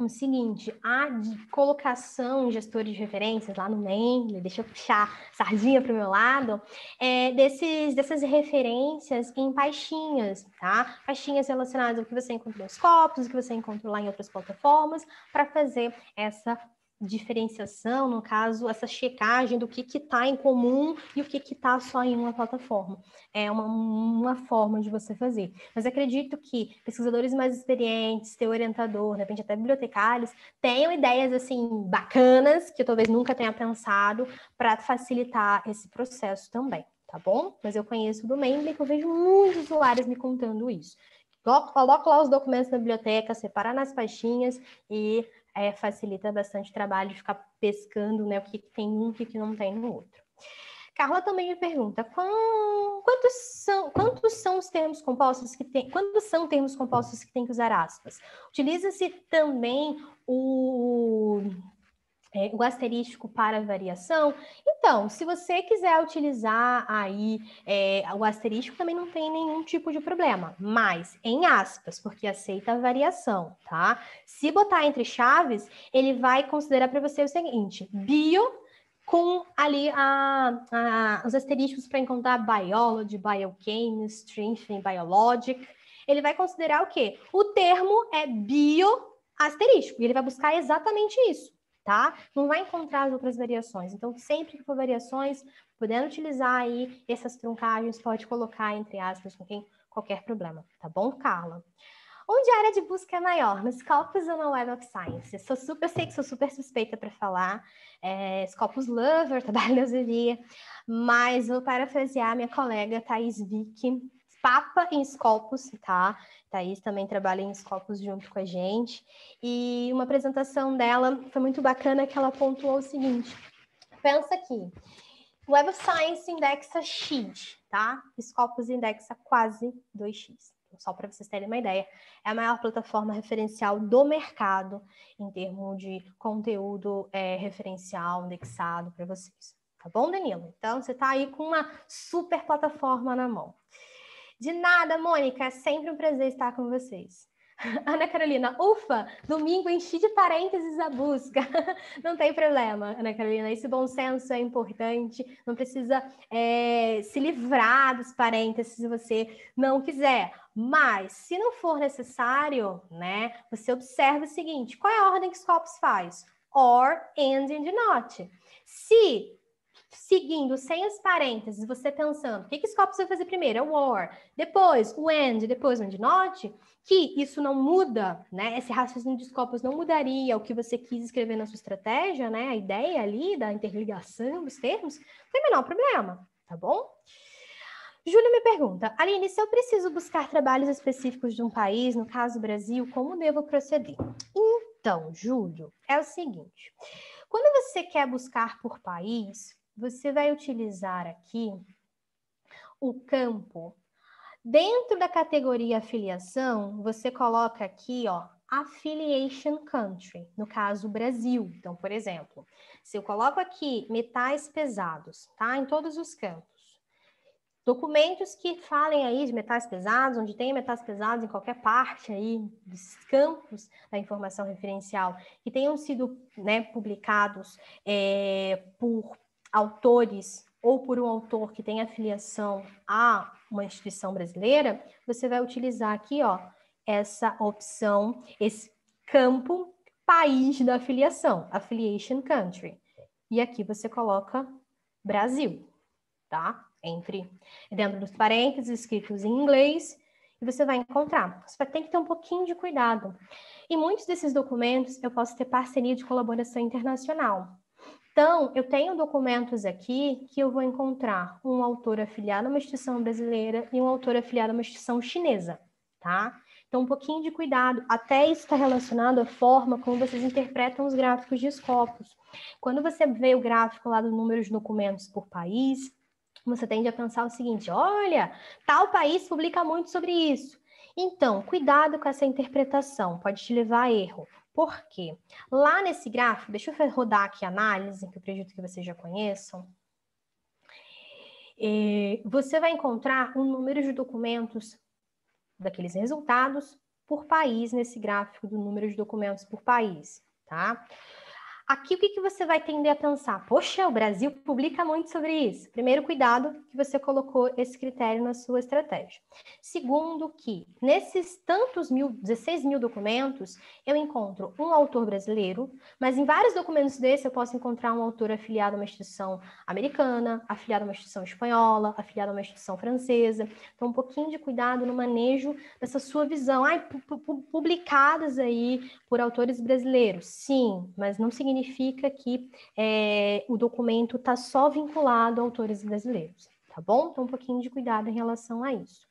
o seguinte, a colocação em gestores de referências lá no MEN, deixa eu puxar sardinha para o meu lado, é, desses, dessas referências em pastinhas, tá? Pastinhas relacionadas ao que você encontrou nos copos, o que você encontrou lá em outras plataformas, para fazer essa diferenciação, no caso, essa checagem do que está em comum e o que está só em uma plataforma. É uma, uma forma de você fazer. Mas acredito que pesquisadores mais experientes, teu orientador, de repente até bibliotecários, tenham ideias assim bacanas que eu talvez nunca tenha pensado para facilitar esse processo também, tá bom? Mas eu conheço do Mendeley que eu vejo muitos usuários me contando isso. Coloca lá os documentos na biblioteca, separa nas faixinhas e é, facilita bastante o trabalho ficar pescando né, o que, tem um e o que, que não tem no outro. Carla também me pergunta quantos, são, quantos são os termos compostos que tem, quantos são termos compostos que tem que usar aspas? Utiliza-se também o é, o asterístico para variação. Então, se você quiser utilizar aí é, o asterístico, também não tem nenhum tipo de problema, mas em aspas, porque aceita a variação, tá? Se botar entre chaves, ele vai considerar para você o seguinte: bio com ali a, a, os asteriscos para encontrar biology, biochemistry, enfim, biologic. Ele vai considerar o quê? O termo é bio asterisco, e ele vai buscar exatamente isso tá? Não vai encontrar as outras variações. Então, sempre que for variações, podendo utilizar aí essas truncagens, pode colocar entre aspas, não tem qualquer problema, tá bom, Carla? Onde a área de busca é maior? No Scopus ou na Web of Science? Eu, sou super, eu sei que sou super suspeita para falar. É, eh, Scopus Lover, trabalho na mas vou parafrasear minha colega Thais Vick, Papa em Scopus, tá? Thaís também trabalha em Scopus junto com a gente. E uma apresentação dela foi muito bacana que ela pontuou o seguinte: pensa aqui. Web of Science indexa X, tá? Scopus indexa quase 2x então, só para vocês terem uma ideia, é a maior plataforma referencial do mercado em termos de conteúdo é, referencial indexado para vocês. Tá bom, Danilo? Então, você está aí com uma super plataforma na mão. De nada, Mônica. É sempre um prazer estar com vocês. Ana Carolina, ufa, domingo enchi de parênteses a busca. Não tem problema, Ana Carolina, esse bom senso é importante, não precisa é, se livrar dos parênteses se você não quiser. Mas, se não for necessário, né, você observa o seguinte: qual é a ordem que os copos faz? Or, and, and not. Se seguindo sem os parênteses, você pensando, o que, que Scopus vai fazer primeiro? É o or, depois o and, depois o and not, que isso não muda, né? Esse raciocínio de Scopus não mudaria o que você quis escrever na sua estratégia, né? A ideia ali da interligação dos termos, não tem o menor problema, tá bom? Júlio me pergunta, Aline, se eu preciso buscar trabalhos específicos de um país, no caso Brasil, como devo proceder? Então, Júlio, é o seguinte: quando você quer buscar por país, você vai utilizar aqui o campo. Dentro da categoria afiliação, você coloca aqui, ó, affiliation country, no caso Brasil. Então, por exemplo, se eu coloco aqui metais pesados, tá? Em todos os campos. Documentos que falem aí de metais pesados, onde tem metais pesados em qualquer parte aí dos campos da informação referencial, que tenham sido né, publicados é, por autores ou por um autor que tem afiliação a uma instituição brasileira, você vai utilizar aqui, ó, essa opção, esse campo país da afiliação, affiliation country. E aqui você coloca Brasil, tá? Entre dentro dos parênteses escritos em inglês, e você vai encontrar. Você vai ter que ter um pouquinho de cuidado. Em muitos desses documentos, eu posso ter parceria de colaboração internacional. Então, eu tenho documentos aqui que eu vou encontrar um autor afiliado a uma instituição brasileira e um autor afiliado a uma instituição chinesa, tá? Então, um pouquinho de cuidado. Até isso está relacionado à forma como vocês interpretam os gráficos de escopos. Quando você vê o gráfico lá do número de documentos por país, você tende a pensar o seguinte: olha, tal país publica muito sobre isso. Então, cuidado com essa interpretação, pode te levar a erro. Por quê? Lá nesse gráfico, deixa eu rodar aqui a análise, que eu acredito que vocês já conheçam. É, você vai encontrar um número de documentos daqueles resultados por país nesse gráfico do número de documentos por país, tá? Aqui o que, que você vai tender a pensar? Poxa, o Brasil publica muito sobre isso. Primeiro, cuidado que você colocou esse critério na sua estratégia. Segundo, que nesses tantos mil, 16 mil documentos, eu encontro um autor brasileiro, mas em vários documentos desses eu posso encontrar um autor afiliado a uma instituição americana, afiliado a uma instituição espanhola, afiliado a uma instituição francesa. Então, um pouquinho de cuidado no manejo dessa sua visão. Ai, publicadas aí por autores brasileiros. Sim, mas não significa significa que é, o documento está só vinculado a autores brasileiros, tá bom? Então, um pouquinho de cuidado em relação a isso.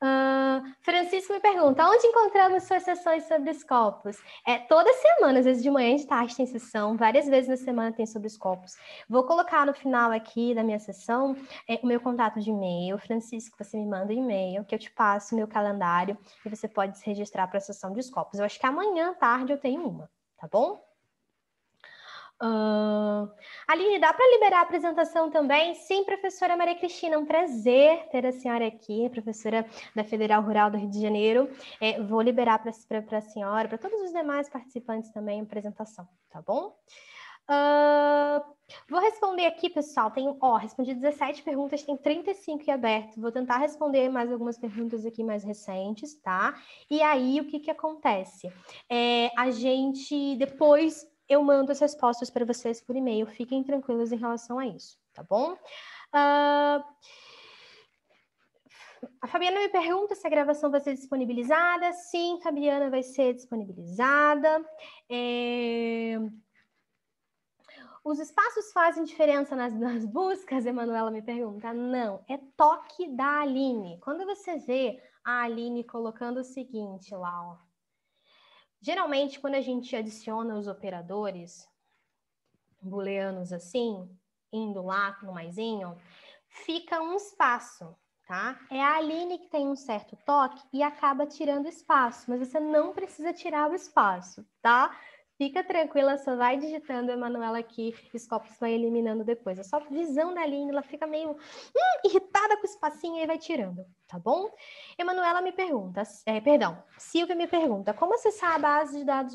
Uh, Francisco me pergunta, onde encontramos suas sessões sobre os corpos? É, toda semana, às vezes de manhã e de tarde tem sessão, várias vezes na semana tem sobre os Vou colocar no final aqui da minha sessão é, o meu contato de e-mail. Francisco, você me manda um e-mail que eu te passo o meu calendário e você pode se registrar para a sessão de corpos. Eu acho que amanhã, tarde, eu tenho uma, tá bom? Uh, Aline, dá para liberar a apresentação também? Sim, professora Maria Cristina, um prazer ter a senhora aqui, professora da Federal Rural do Rio de Janeiro. É, vou liberar para a senhora, para todos os demais participantes também a apresentação, tá bom? Uh, vou responder aqui, pessoal. Tem, ó, respondi 17 perguntas, tem 35 e aberto. Vou tentar responder mais algumas perguntas aqui mais recentes, tá? E aí, o que que acontece? É, a gente depois eu mando as respostas para vocês por e-mail. Fiquem tranquilos em relação a isso, tá bom? Uh... A Fabiana me pergunta se a gravação vai ser disponibilizada. Sim, Fabiana vai ser disponibilizada. É... Os espaços fazem diferença nas, nas buscas, Emanuela me pergunta. Não, é toque da Aline. Quando você vê a Aline colocando o seguinte lá, ó, Geralmente, quando a gente adiciona os operadores booleanos assim, indo lá no maisinho, fica um espaço, tá? É a Aline que tem um certo toque e acaba tirando espaço, mas você não precisa tirar o espaço, tá? Fica tranquila, só vai digitando a Emanuela aqui, Scopus vai eliminando depois. É só visão da linha, ela fica meio hum, irritada com o espacinho e vai tirando, tá bom? Emanuela me pergunta, é, perdão, Silvia me pergunta, como acessar a base de dados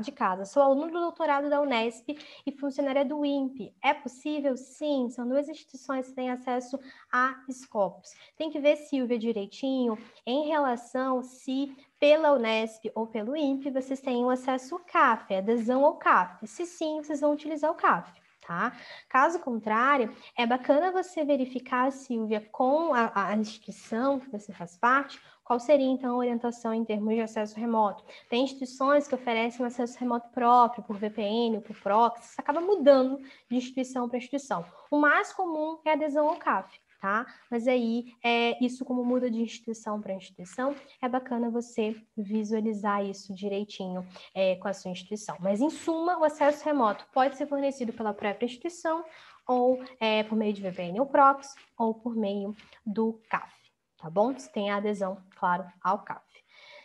de casa? Sou aluno do doutorado da Unesp e funcionária do INPE. É possível? Sim, são duas instituições que têm acesso a Scopus. Tem que ver, Silvia, direitinho em relação se pela Unesp ou pelo INPE, vocês têm um acesso ao CAF, é adesão ao CAF. Se sim, vocês vão utilizar o CAF. Tá? Caso contrário, é bacana você verificar, Silvia, com a, a instituição que você faz parte, qual seria, então, a orientação em termos de acesso remoto? Tem instituições que oferecem um acesso remoto próprio, por VPN ou por proxy, isso acaba mudando de instituição para instituição. O mais comum é a adesão ao CAF tá? Mas aí, é, isso como muda de instituição para instituição, é bacana você visualizar isso direitinho é, com a sua instituição. Mas, em suma, o acesso remoto pode ser fornecido pela própria instituição, ou é, por meio de VPN ou Prox, ou por meio do CAF, tá bom? Se tem adesão, claro, ao CAF.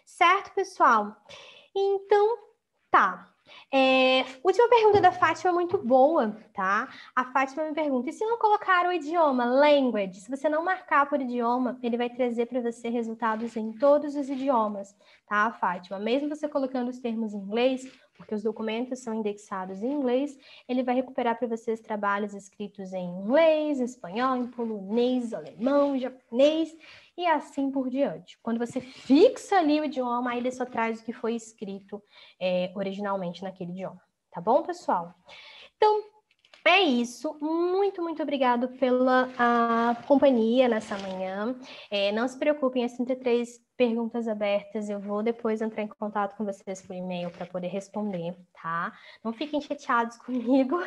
Certo, pessoal? Então, tá. É, última pergunta da Fátima, é muito boa, tá? A Fátima me pergunta: e se não colocar o idioma, language? Se você não marcar por idioma, ele vai trazer para você resultados em todos os idiomas tá, Fátima? Mesmo você colocando os termos em inglês, porque os documentos são indexados em inglês, ele vai recuperar para vocês trabalhos escritos em inglês, espanhol, em polonês, alemão, japonês e assim por diante. Quando você fixa ali o idioma, aí ele só traz o que foi escrito é, originalmente naquele idioma. Tá bom, pessoal? Então, é isso. Muito, muito obrigado pela ah, companhia nessa manhã. É, não se preocupem, as 33 perguntas abertas. Eu vou depois entrar em contato com vocês por e-mail para poder responder, tá? Não fiquem chateados comigo.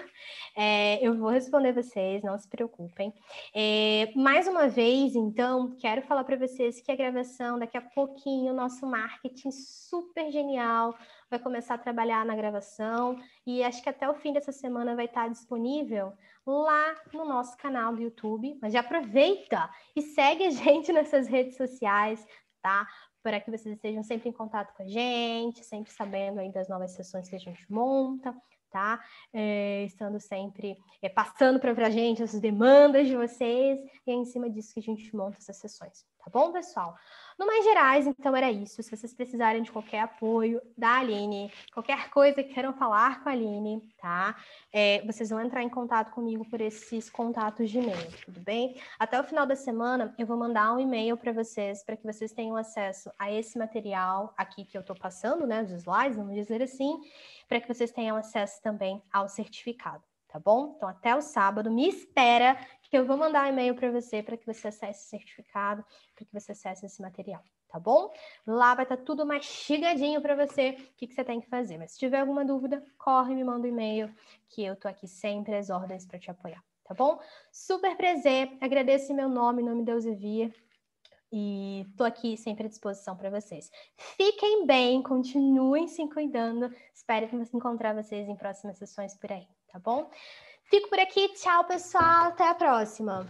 É, eu vou responder vocês, não se preocupem. É, mais uma vez, então, quero falar para vocês que a gravação, daqui a pouquinho, o nosso marketing super genial vai começar a trabalhar na gravação e acho que até o fim dessa semana vai estar disponível lá no nosso canal do YouTube. Mas já aproveita e segue a gente nessas redes sociais, tá? Para que vocês estejam sempre em contato com a gente, sempre sabendo aí das novas sessões que a gente monta, tá? É, estando sempre é, passando para a gente as demandas de vocês e é em cima disso que a gente monta essas sessões, tá bom, pessoal? No mais gerais, então era isso. Se vocês precisarem de qualquer apoio da Aline, qualquer coisa que queiram falar com a Aline, tá? É, vocês vão entrar em contato comigo por esses contatos de e-mail, tudo bem? Até o final da semana, eu vou mandar um e-mail para vocês, para que vocês tenham acesso a esse material aqui que eu estou passando, né? Os slides, vamos dizer assim, para que vocês tenham acesso também ao certificado tá bom? Então, até o sábado, me espera que eu vou mandar um e-mail para você para que você acesse o certificado, para que você acesse esse material, tá bom? Lá vai estar tá tudo mastigadinho para você, o que, que você tem que fazer. Mas se tiver alguma dúvida, corre, me manda um e-mail, que eu tô aqui sempre às ordens para te apoiar, tá bom? Super prazer, agradeço meu nome, nome da Eusevia, e tô aqui sempre à disposição para vocês. Fiquem bem, continuem se cuidando. Espero encontrar vocês em próximas sessões por aí, tá bom? Fico por aqui. Tchau, pessoal. Até a próxima.